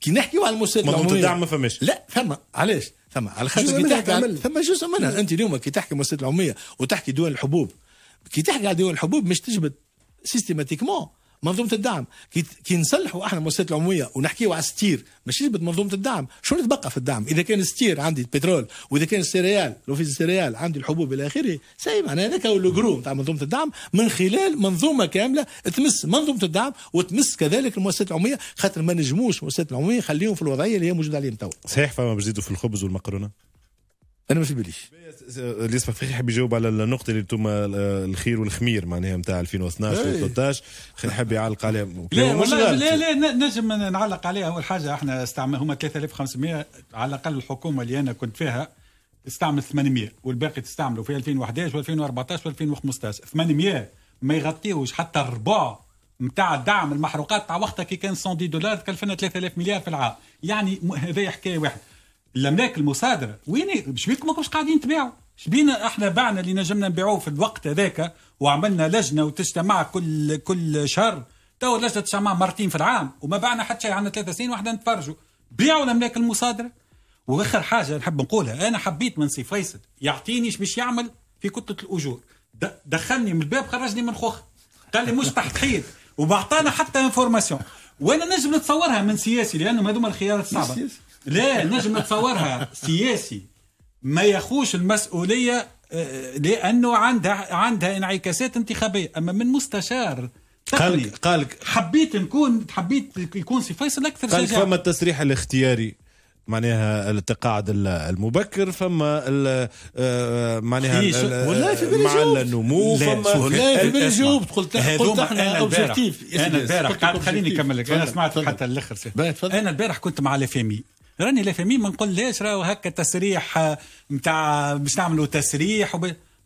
كي نحكيو على المؤسسات العموميه الدعم ما فماش لا فما علاش فما على خاطر كي تحكي عن... ثم جزء منها انت اليوم كي تحكي المؤسسات العموميه وتحكي دول الحبوب كي تحكي على دول الحبوب مش تجبد سيستيماتيكمون منظومه الدعم كي نصلحوا احنا المؤسسات العموميه ونحكيوا على الستير ماشي بمنظومه الدعم شو اللي تبقى في الدعم اذا كان الستير عندي البترول واذا كان السيريال لو في السيريال عندي الحبوب الى اخره سي معناها هذاك هو الجرو نتاع منظومه الدعم من خلال منظومه كامله تمس منظومه الدعم وتمس كذلك المؤسسات العموميه خاطر ما نجموش المؤسسات العموميه خليهم في الوضعيه اللي هي موجوده عليهم توا صحيح فما بزيدوا في الخبز والمكرونه انا ما في باليش اللي يسمع فيه يحب يجاوب على النقطه اللي انتم الخير والخمير معناها نتاع 2012 و خير يحب يعلق عليها لا والله لا لا نجم نعلق عليها اول حاجه احنا استعمل هما 3500 على الاقل الحكومه اللي انا كنت فيها استعمل 800 والباقي تستعملوا في 2011 و2014 و2015 800 ما يغطيوش حتى الربع نتاع الدعم المحروقات تاع وقتها كي كان 110 دولار تكلفنا 3000 مليار في العام يعني هذا حكايه واحده الاملاك المصادره وين مش بيكم ماكمش قاعدين تبيعوا شبينا احنا بعنا اللي نجمنا نبيعوه في الوقت هذاك وعملنا لجنه وتجتمع كل كل شهر تو اللجنه تجتمع مرتين في العام وما بعنا حتى شيء عندنا ثلاثة سنين واحنا نتفرجوا بيعوا الاملاك المصادره واخر حاجه نحب نقولها انا حبيت من سي فيصل يعطينيش باش يعمل في كتله الاجور دخلني من الباب خرجني من خوخ قال لي مش تحت حيط وبعطانا حتى انفورماسيون وانا نجم نتصورها من سياسي لانهم هذوما الخيارات الصعبه لا نجم نتصورها سياسي ما يخوش المسؤوليه آه، لانه عندها عندها انعكاسات انتخابيه اما من مستشار قال قالك قالك حبيت نكون حبيت يكون سي فيصل اكثر شيء شجاعه فما التصريح الاختياري معناها التقاعد المبكر فما آه، معناها والله في بالي مع النمو فما والله في بالي جاوبت قلت قلت احنا اوبجيكتيف انا البارح خليني نكمل لك انا سمعت حتى الاخر انا البارح كنت مع لافامي راني لا فامي ما نقول ليش راهو هكا تسريح نتاع آه، باش نعملوا تسريح وب...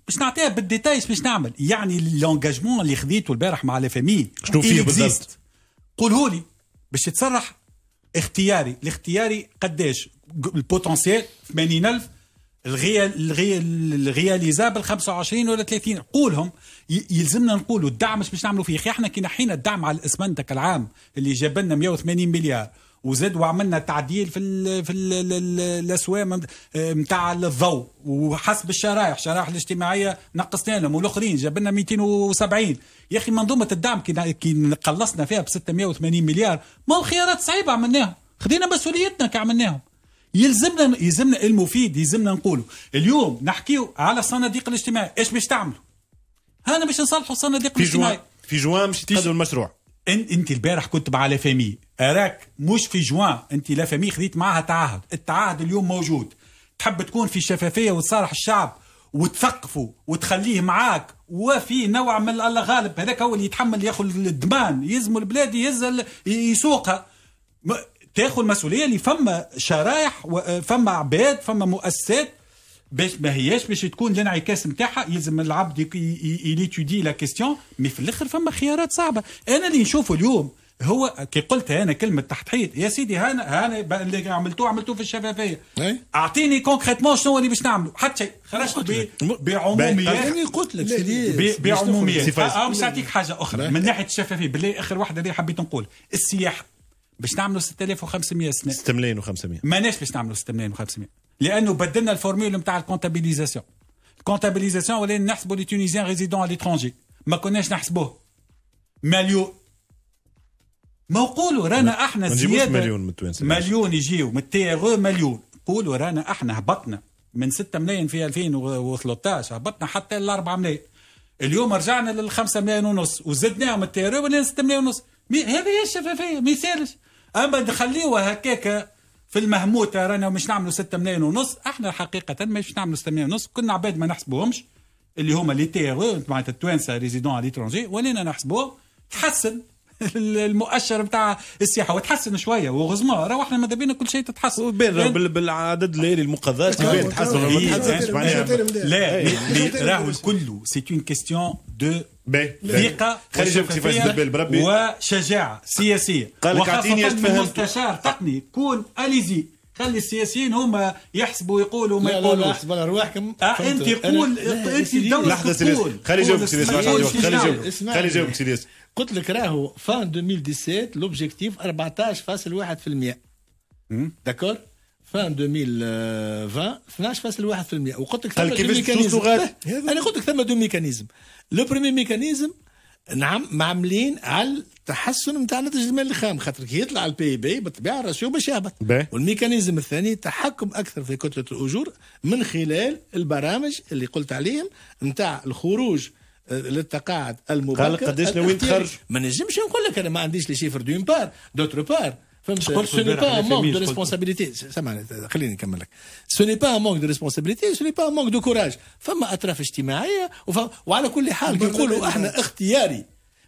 باش نعطيها بالديتايز باش نعمل يعني لونجاجمون اللي خذيته البارح مع لا فامي شنو فيه بالضبط قولوا لي باش تتصرح اختياري الاختياري قداش البوتنسيال 80000 الغيال الغياليزابل 25 ولا 30 قولهم يلزمنا نقولوا الدعم مش باش نعملوا فيه احنا كي نحينا الدعم على الاسمنتك العام اللي جاب لنا 180 مليار وزاد وعملنا تعديل في الـ في الاسوام نتاع آه، الضوء وحسب الشرائح الشرائح الاجتماعيه نقصنا لهم والاخرين جاب لنا 270 يا اخي منظومه الدعم كي قلصنا فيها ب 680 مليار ما الخيارات صعيبه عملناها خدينا مسؤوليتنا كي عملناهم يلزمنا يلزمنا المفيد يلزمنا نقولوا اليوم نحكيو على الصناديق الاجتماعيه ايش باش تعملوا انا باش نصلحوا الصناديق الاجتماعيه في جوان مش يتقدم المشروع ان انت البارح كنت مع لا فامي اراك مش في جوان انت لا فامي خذيت معها تعهد التعهد اليوم موجود تحب تكون في شفافيه وتصارح الشعب وتثقفه وتخليه معاك وفي نوع من الله غالب هذاك هو اللي يتحمل ياخذ الدمان يلزم البلاد يهز يسوقها تاخذ مسؤوليه اللي فما شرائح فما عباد فما مؤسسات باش ماهياش باش تكون الانعكاس نتاعها يلزم العبد يليتودي لا كيستيون مي في الاخر فما خيارات صعبه انا اللي نشوفه اليوم هو كي قلت انا كلمه تحت حيط يا سيدي هانا هانا اللي عملتوه عملتوه في الشفافيه اعطيني كونكريتمون شنو اللي باش نعملوا حتى شيء خرجت بعموميات انا قلت لك بعموميات باش نعطيك أه، أه، حاجه اخرى من ناحيه الشفافيه بالله اخر واحده اللي حبيت نقول السياحه باش نعملوا 6500 سنه 6 ملايين و500 ماناش باش نعملوا 6 ملايين و500 لانه بدلنا الفورمول نتاع الكونتابيليزاسيون الكونتابيليزاسيون ولينا نحسبوا لي تونيزيان ريزيدون على ليترونجي ما كناش نحسبوه مليون ما نقولوا رانا احنا زياده مليون من التوانسه مليون يجيو من التي ار مليون قولوا رانا احنا هبطنا من 6 ملايين في 2013 هبطنا حتى ل 4 ملايين اليوم رجعنا لل 5 ملايين ونص وزدناهم التي ار ولينا 6 ملايين ونص هذه هي الشفافيه ما يسالش اما نخليوها هكاك في المهموتة رانا مش نعملوا ستة ملايين ونص احنا حقيقه مش نعملوا ستة ملايين ونص كنا عباد ما نحسبوهمش اللي هما لي تي معناتها التوانسه ريزيدون على ليترونجي ولينا نحسبوهم تحسن المؤشر بتاع السياحه وتحسن شويه وغزمه روحنا ماذا بينا كل شيء تتحسن وبين يعني بالعدد الليالي المقضات كمان تحسن لا راهو الكل سي اون كيستيون دو ثقة خرج وشجاعة سياسية قال لك اعطيني مستشار تقني كون اليزي خلي السياسيين هما يحسبوا يقولوا ما يقولوا احسب على ارواحكم أه، انت قول انت الدوله تقول خلي جاوبك سيدي خلي جاوبك خلي جاوبك سيدي قلت لك راهو فان 2017 لوبجيكتيف 14.1% داكور فان 2020 12.1% وقلت لك ثم دو ميكانيزم انا قلت لك ثم دو ميكانيزم لو بريمي ميكانيزم نعم معملين على التحسن نتاع الناتج المال الخام خاطر كي يطلع البي بي بالطبيعه الراسيو باش يهبط والميكانيزم الثاني تحكم اكثر في كتله الاجور من خلال البرامج اللي قلت عليهم نتاع الخروج للتقاعد المبكر قداش ناويين تخرج ما نجمش نقول لك انا ما عنديش لي شيفر دون بار دوتر بار Ce n'est مونك دو ريسبونسابيليتي de responsabilité. Ce n'est pas un manque de responsabilité, ce n'est pas فما أطراف اجتماعية وعلى كل حال نقولوا احنا اختياري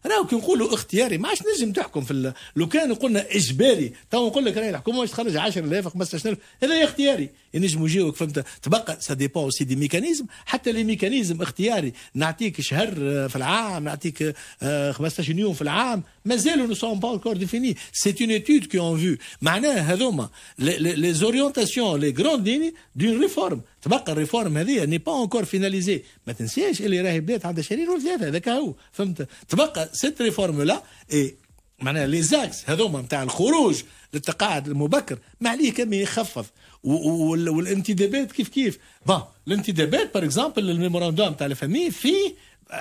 راهو كي نقولوا اختياري ما عادش نجم تحكم في لو كان قلنا اجباري تو نقول لك راهي الحكومه باش تخرج 10000 15000 هذا اختياري ينجموا يجيوك فهمت تبقى سا ديبون اوسي دي ميكانيزم حتى لي ميكانيزم اختياري نعطيك شهر آه، في العام نعطيك 15 آه، آه، يوم في العام مازالوا نو سون با كور ديفيني سي اون اتيود كي اون فيو معناها هذوما لي زوريونتاسيون لي غروند ليني دون ريفورم تبقى الريفورم هذه ني با اونكور فيناليزي ما تنساش اللي راهي بدات عند شهرين ولا ثلاثه هذاك هو فهمت تبقى سيت ريفورم لا اي معناها لي زاكس هذوما نتاع الخروج للتقاعد المبكر ما عليه كم يخفف والانتدابات كيف كيف بون الانتدابات بار اكزومبل الميموراندوم تاع الفامي فيه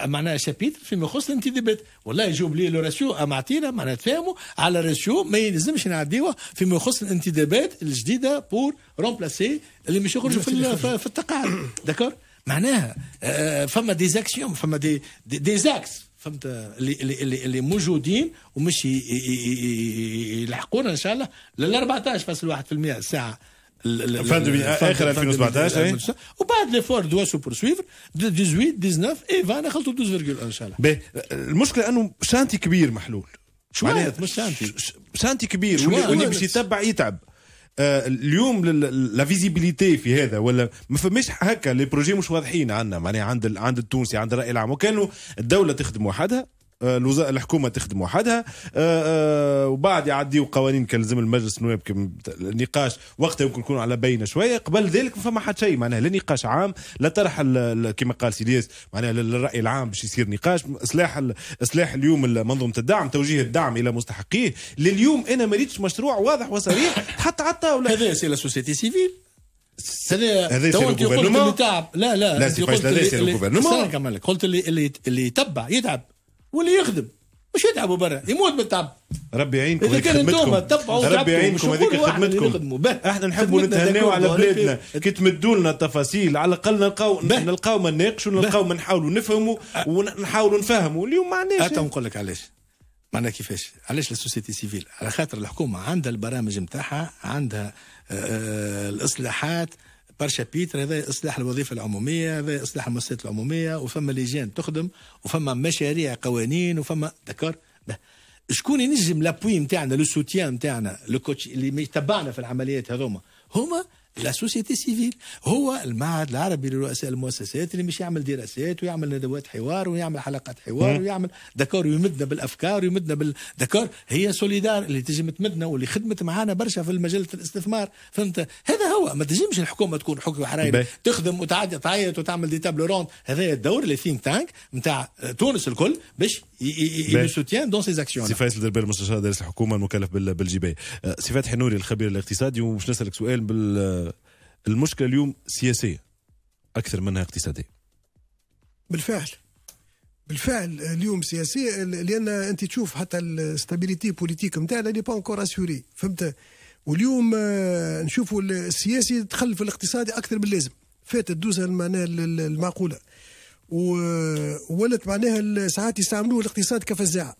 معناها شابيتر فيما يخص الانتدابات والله جاوب لي لو راسيو اما معناها تفاهموا على راسيو ما يلزمش نعديوه فيما يخص الانتدابات الجديده بور رومبلاسي اللي مش يخرجوا في, في التقاعد داكور معناها آه، فما ديزاكسيون فما دي ديزاكس فهمت اللي اللي اللي موجودين ومش يلحقونا ان شاء الله لل 14.1% الساعه فان اخر 2017 وبعد لي فور دوا سو بورسويفر 18 19 اي فانا خلطوا 12.1 ان شاء الله المشكله انه شانتي كبير محلول شو معناتها مش شانتي شانتي كبير واللي باش يتبع يتعب اليوم لا فيزيبيليتي في هذا ولا ما فماش هكا لي بروجي مش واضحين عندنا معناها عند عند التونسي عند الراي العام وكانوا الدوله تخدم وحدها آه، الحكومه تخدم وحدها آه، آه، وبعد يعديوا قوانين كان لازم المجلس النواب النقاش وقتها يمكن يكون على بينه شويه قبل ذلك ما فما حد شيء معناها لا نقاش عام لا طرح كما قال سيديس معناها للراي العام باش يصير نقاش اصلاح اصلاح اليوم منظومه الدعم توجيه الدعم الى مستحقيه لليوم انا ما ريتش مشروع واضح وصريح حتى على الطاوله هذا سي لا سوسيتي سيفيل هذا تو لا لا لا لا لا سي لا لا لا لا لا لا لا واللي يخدم مش يتعبوا برا يموت بالتعب ربي يعينكم اذا كان انتم تبعوا ربي يعينكم هذيك خدمتكم احنا نحبوا نتهناو على بلادنا كي تمدوا لنا تفاصيل على الاقل نلقاو نلقاو ما نناقشوا نلقاو ما نحاولوا نفهموا ونحاولوا نفهموا اليوم ما عندناش حتى نقول لك علاش معناها كيفاش علاش السوسيتي سيفيل على خاطر الحكومه عندها البرامج نتاعها عندها آه، آه، الاصلاحات برشا بيتر هذا اصلاح الوظيفه العموميه هذا اصلاح المؤسسات العموميه وفما ليجان تخدم وفما مشاريع قوانين وفما دكار شكون ينجم لابوي نتاعنا لو سوتيان نتاعنا لو كوتش اللي يتبعنا في العمليات هذوما هما لا سوسيتي سيفيل هو المعهد العربي لرؤساء المؤسسات اللي مش يعمل دراسات ويعمل ندوات حوار ويعمل حلقات حوار ويعمل دكار ويمدنا بالافكار ويمدنا بالدكار هي سوليدار اللي تجي تمدنا واللي خدمت معانا برشا في مجله الاستثمار فهمت هذا هو ما تجمش الحكومه تكون حكومه حرايب تخدم وتعدي تعيط وتعمل دي تابلو روند هذا الدور اللي ثينك تانك نتاع تونس الكل باش يسوتيان دون سي اكسيون سي فايز دربير مستشار دارس الحكومه المكلف بالجبايه آه، سي فاتح نوري الخبير الاقتصادي وباش نسالك سؤال بال المشكله اليوم سياسيه اكثر منها اقتصاديه بالفعل بالفعل اليوم سياسية لان انت تشوف حتى الستابيليتي بوليتيك نتاعنا لي با انكور اسيوري فهمت واليوم آه، نشوفوا السياسي دخل في الاقتصادي اكثر من اللازم فاتت دوزها معناها المعقوله وولت معناها ساعات يستعملوه الاقتصاد كفزاعه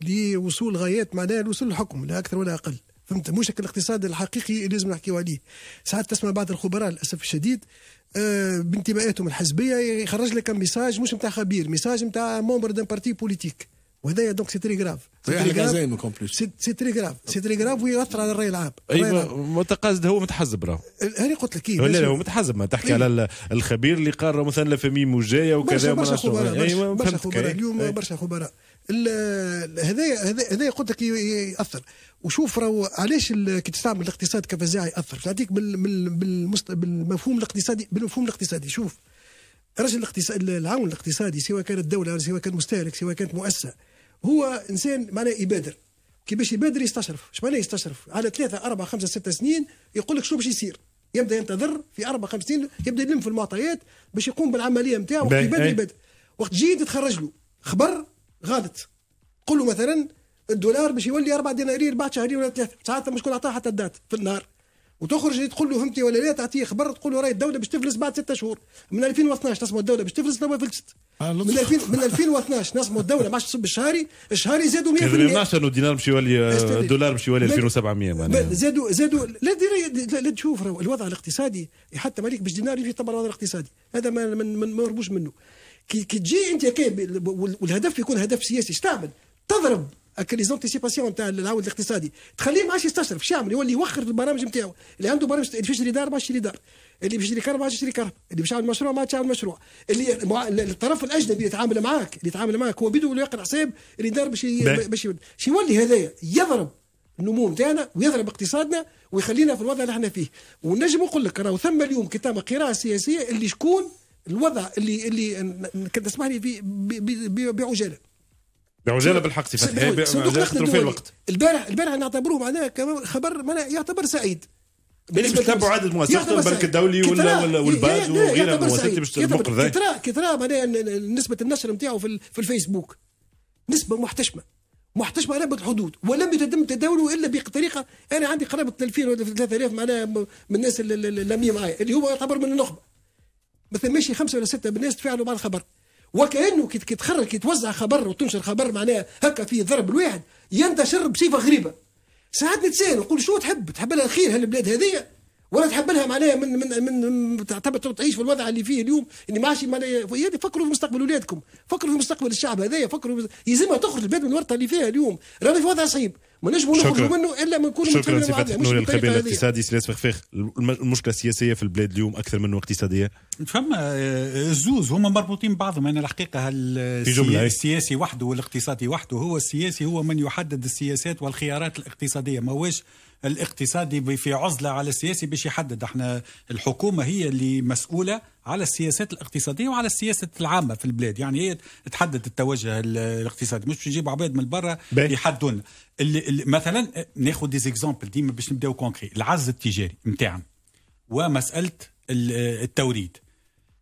لوصول غايات معناها الوصول للحكم لا اكثر ولا اقل فهمت مش الاقتصاد الحقيقي اللي لازم نحكيو عليه ساعات تسمع بعض الخبراء للاسف الشديد آه بانتمائاتهم الحزبيه يخرج لك ميساج مش نتاع خبير ميساج نتاع مومبر دان بارتي بوليتيك وهذا دونك سي تري غراف سي تري غراف سي تري غراف ويأثر على الراي العام ايوه متقاصد هو متحزب راه هاني أه، قلت لك إيه، لا هو متحزب ما تحكي أيوة. على الخبير اللي قال مثلا لا فامي موجايه وكذا برشا خبراء أيوة، برشا خبراء اليوم برشا خبراء هذا هذا قلت لك ياثر وشوف راهو علاش كي تستعمل الاقتصاد كفزاع ياثر نعطيك بالمفهوم الاقتصادي بالمفهوم الاقتصادي شوف رجل الاقتصاد العون الاقتصادي سواء كانت دوله سواء كان مستهلك سواء كانت مؤسسه هو انسان معناه يبادر كي باش يبادر يستشرف اش معناه يستشرف على ثلاثة أربعة خمسة ستة سنين يقول لك شنو باش يصير يبدا ينتظر في أربع خمس سنين يبدا يلم في المعطيات باش يقوم بالعمليه نتاعو يبادر يبادر وقت جيت تخرج له خبر غلط قولوا مثلا الدولار باش يولي اربع دنانير بعد شهرين ولا ثلاثه ساعات مش كل عطاها حتى الدات في النهار وتخرج تقول له فهمتي ولا لا تعطيه خبر تقول له راهي الدوله باش تفلس بعد ستة شهور من 2012 نسمو الدوله باش تفلس توا فلست آه، من 2000 من 2012 نسمو الدوله باش تصب الشهري الشهري زادوا 100% ما نعرفش انه الدينار باش يولي آه، الدولار باش يولي 2700 معناها زادوا زادوا لا ديري لا تشوف الوضع الاقتصادي حتى مالك باش دينار يجي طبعا الوضع الاقتصادي هذا ما من ما من منه كي كي تجي انت والهدف يكون هدف سياسي اش تعمل؟ تضرب لي زونتيسيباسيون تاع العود الاقتصادي تخليه ما عادش يستشرف شو يعمل يولي يوخر البرامج نتاعو اللي عنده برامج اللي يشري دار ما يشري دار اللي باش يشري كهرباء ما يشري كهرباء اللي باش يعمل مشروع ما يعمل مشروع اللي مع... الطرف الاجنبي اللي يتعامل معاك اللي يتعامل معاك هو بدو يقرا حساب اللي دار باش باش باش يولي هذايا يضرب النمو نتاعنا ويضرب اقتصادنا ويخلينا في الوضع اللي احنا فيه ونجم نقول لك راهو ثم اليوم كتاب قراءه سياسيه اللي شكون الوضع اللي اللي كنت تسمعني فيه بعجاله بعجاله بالحق سي فتحي بعجاله الوقت البارح البارح نعتبروه معناه خبر معناه يعتبر سعيد بالنسبه تتبعوا عدد مؤسسات البنك الدولي ولا والباد وغيرها من اللي باش المقر كثرة كثرة معناها نسبه النشر نتاعو في, في الفيسبوك نسبه محتشمه محتشمه على الحدود ولم يتم تداوله الا بطريقه انا عندي قرابه 2000 ولا 3000 معناها من الناس اللي معايا اللي هو يعتبر من النخبه مثلا ماشي خمسه ولا سته من الناس تفاعلوا مع الخبر وكانه كي تخرج كي توزع خبر وتنشر خبر معناها هكا في ضرب الواحد ينتشر بصفه غريبه ساعات نتسائل نقول شو تحب تحب لها الخير هالبلاد هذه ولا تحب لها معناها من من من تعتبر تعيش في الوضع اللي فيه اليوم اللي ماشي معناها فكروا في مستقبل اولادكم فكروا في مستقبل الشعب هذايا فكروا يلزمها تخرج البلاد من الورطه اللي فيها اليوم رانا في وضع صعيب ما بنخرجوا منه الا ما نكونوا شكرا سي فتحي نوري القبيل الاقتصادي سي ياسر فخفاخ المشكله السياسيه في البلاد اليوم اكثر منه اقتصاديه فما آه، الزوز هما مربوطين ببعضهم انا الحقيقه إيه؟ السياسي وحده والاقتصادي وحده هو السياسي هو من يحدد السياسات والخيارات الاقتصاديه ما هوش الاقتصادي في عزله على السياسي باش يحدد احنا الحكومه هي اللي مسؤوله على السياسات الاقتصاديه وعلى السياسه العامه في البلاد يعني هي تحدد التوجه الاقتصادي مش باش عباد من برا يحددون مثلا ناخذ ديزيكزامبل ديما باش نبداو كونكري العز التجاري نتاعنا ومساله التوريد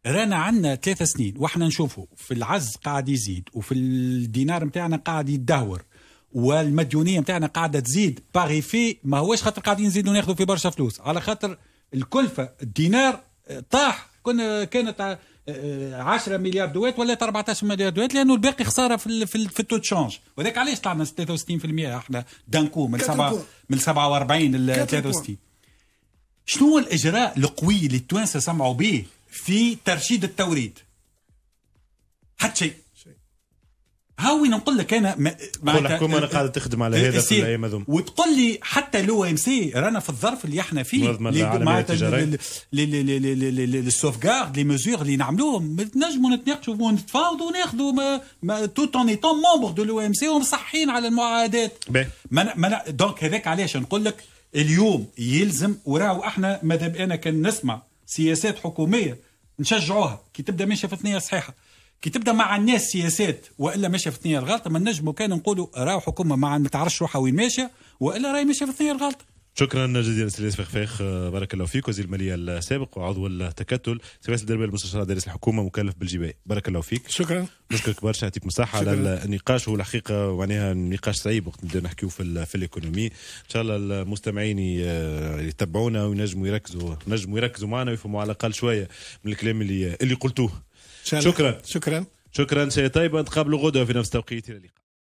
رانا عندنا ثلاثة سنين واحنا نشوفه في العز قاعد يزيد وفي الدينار نتاعنا قاعد يتدهور والمديونيه نتاعنا قاعده تزيد باغي في ما هوش خاطر قاعدين نزيدوا ناخذوا في برشا فلوس على خاطر الكلفه الدينار آه، طاح كنا كانت 10 آه، مليار دوات ولا 14 مليار دوات لانه الباقي خساره في في, في التو تشانج وذاك علاش طلعنا 63% احنا دانكو من 7 من 47 ل 63 شنو هو الاجراء القوي اللي التوانسه سمعوا به في ترشيد التوريد؟ حتى شيء هاوي نقول لك انا ما الحكومه انا قاعده تخدم على هذا في الايام هذوما وتقول لي حتى لو ام سي رانا في الظرف اللي احنا فيه للسوفغارد لي ميزور اللي نعملوهم نجموا نتناقشوا ونتفاوضوا وناخذوا تو اون ايتون مومبر دو لو ام سي ومصحين على المعاهدات دونك هذاك علاش نقول لك اليوم يلزم وراو احنا ماذا انا كان نسمع سياسات حكوميه نشجعوها كي تبدا ماشيه في ثنيه صحيحه كي تبدا مع الناس سياسات والا ماشيه في الثنيه الغلطه ما نجموا كان نقولوا راهو حكومه ما تعرفش روحها وين ماشيه والا راهي ماشيه في الثنيه الغلطه شكرا جزيلا سي ياسر فخفاخ بارك الله فيك وزير الماليه السابق وعضو التكتل سي ياسر الدربي المستشار دارس الحكومه مكلف بالجباية بارك الله فيك شكرا نشكرك برشا يعطيك مساحه على النقاش والحقيقة معناها نقاش صعيب وقت نبدا نحكيو في, في الايكونومي ان شاء الله المستمعين يتبعونا وينجموا يركزوا نجموا يركزوا معنا ويفهموا على الاقل شويه من الكلام اللي اللي قلتوه شكرا شكرا شكرا سي طيب نتقابلوا غدا في نفس توقيتنا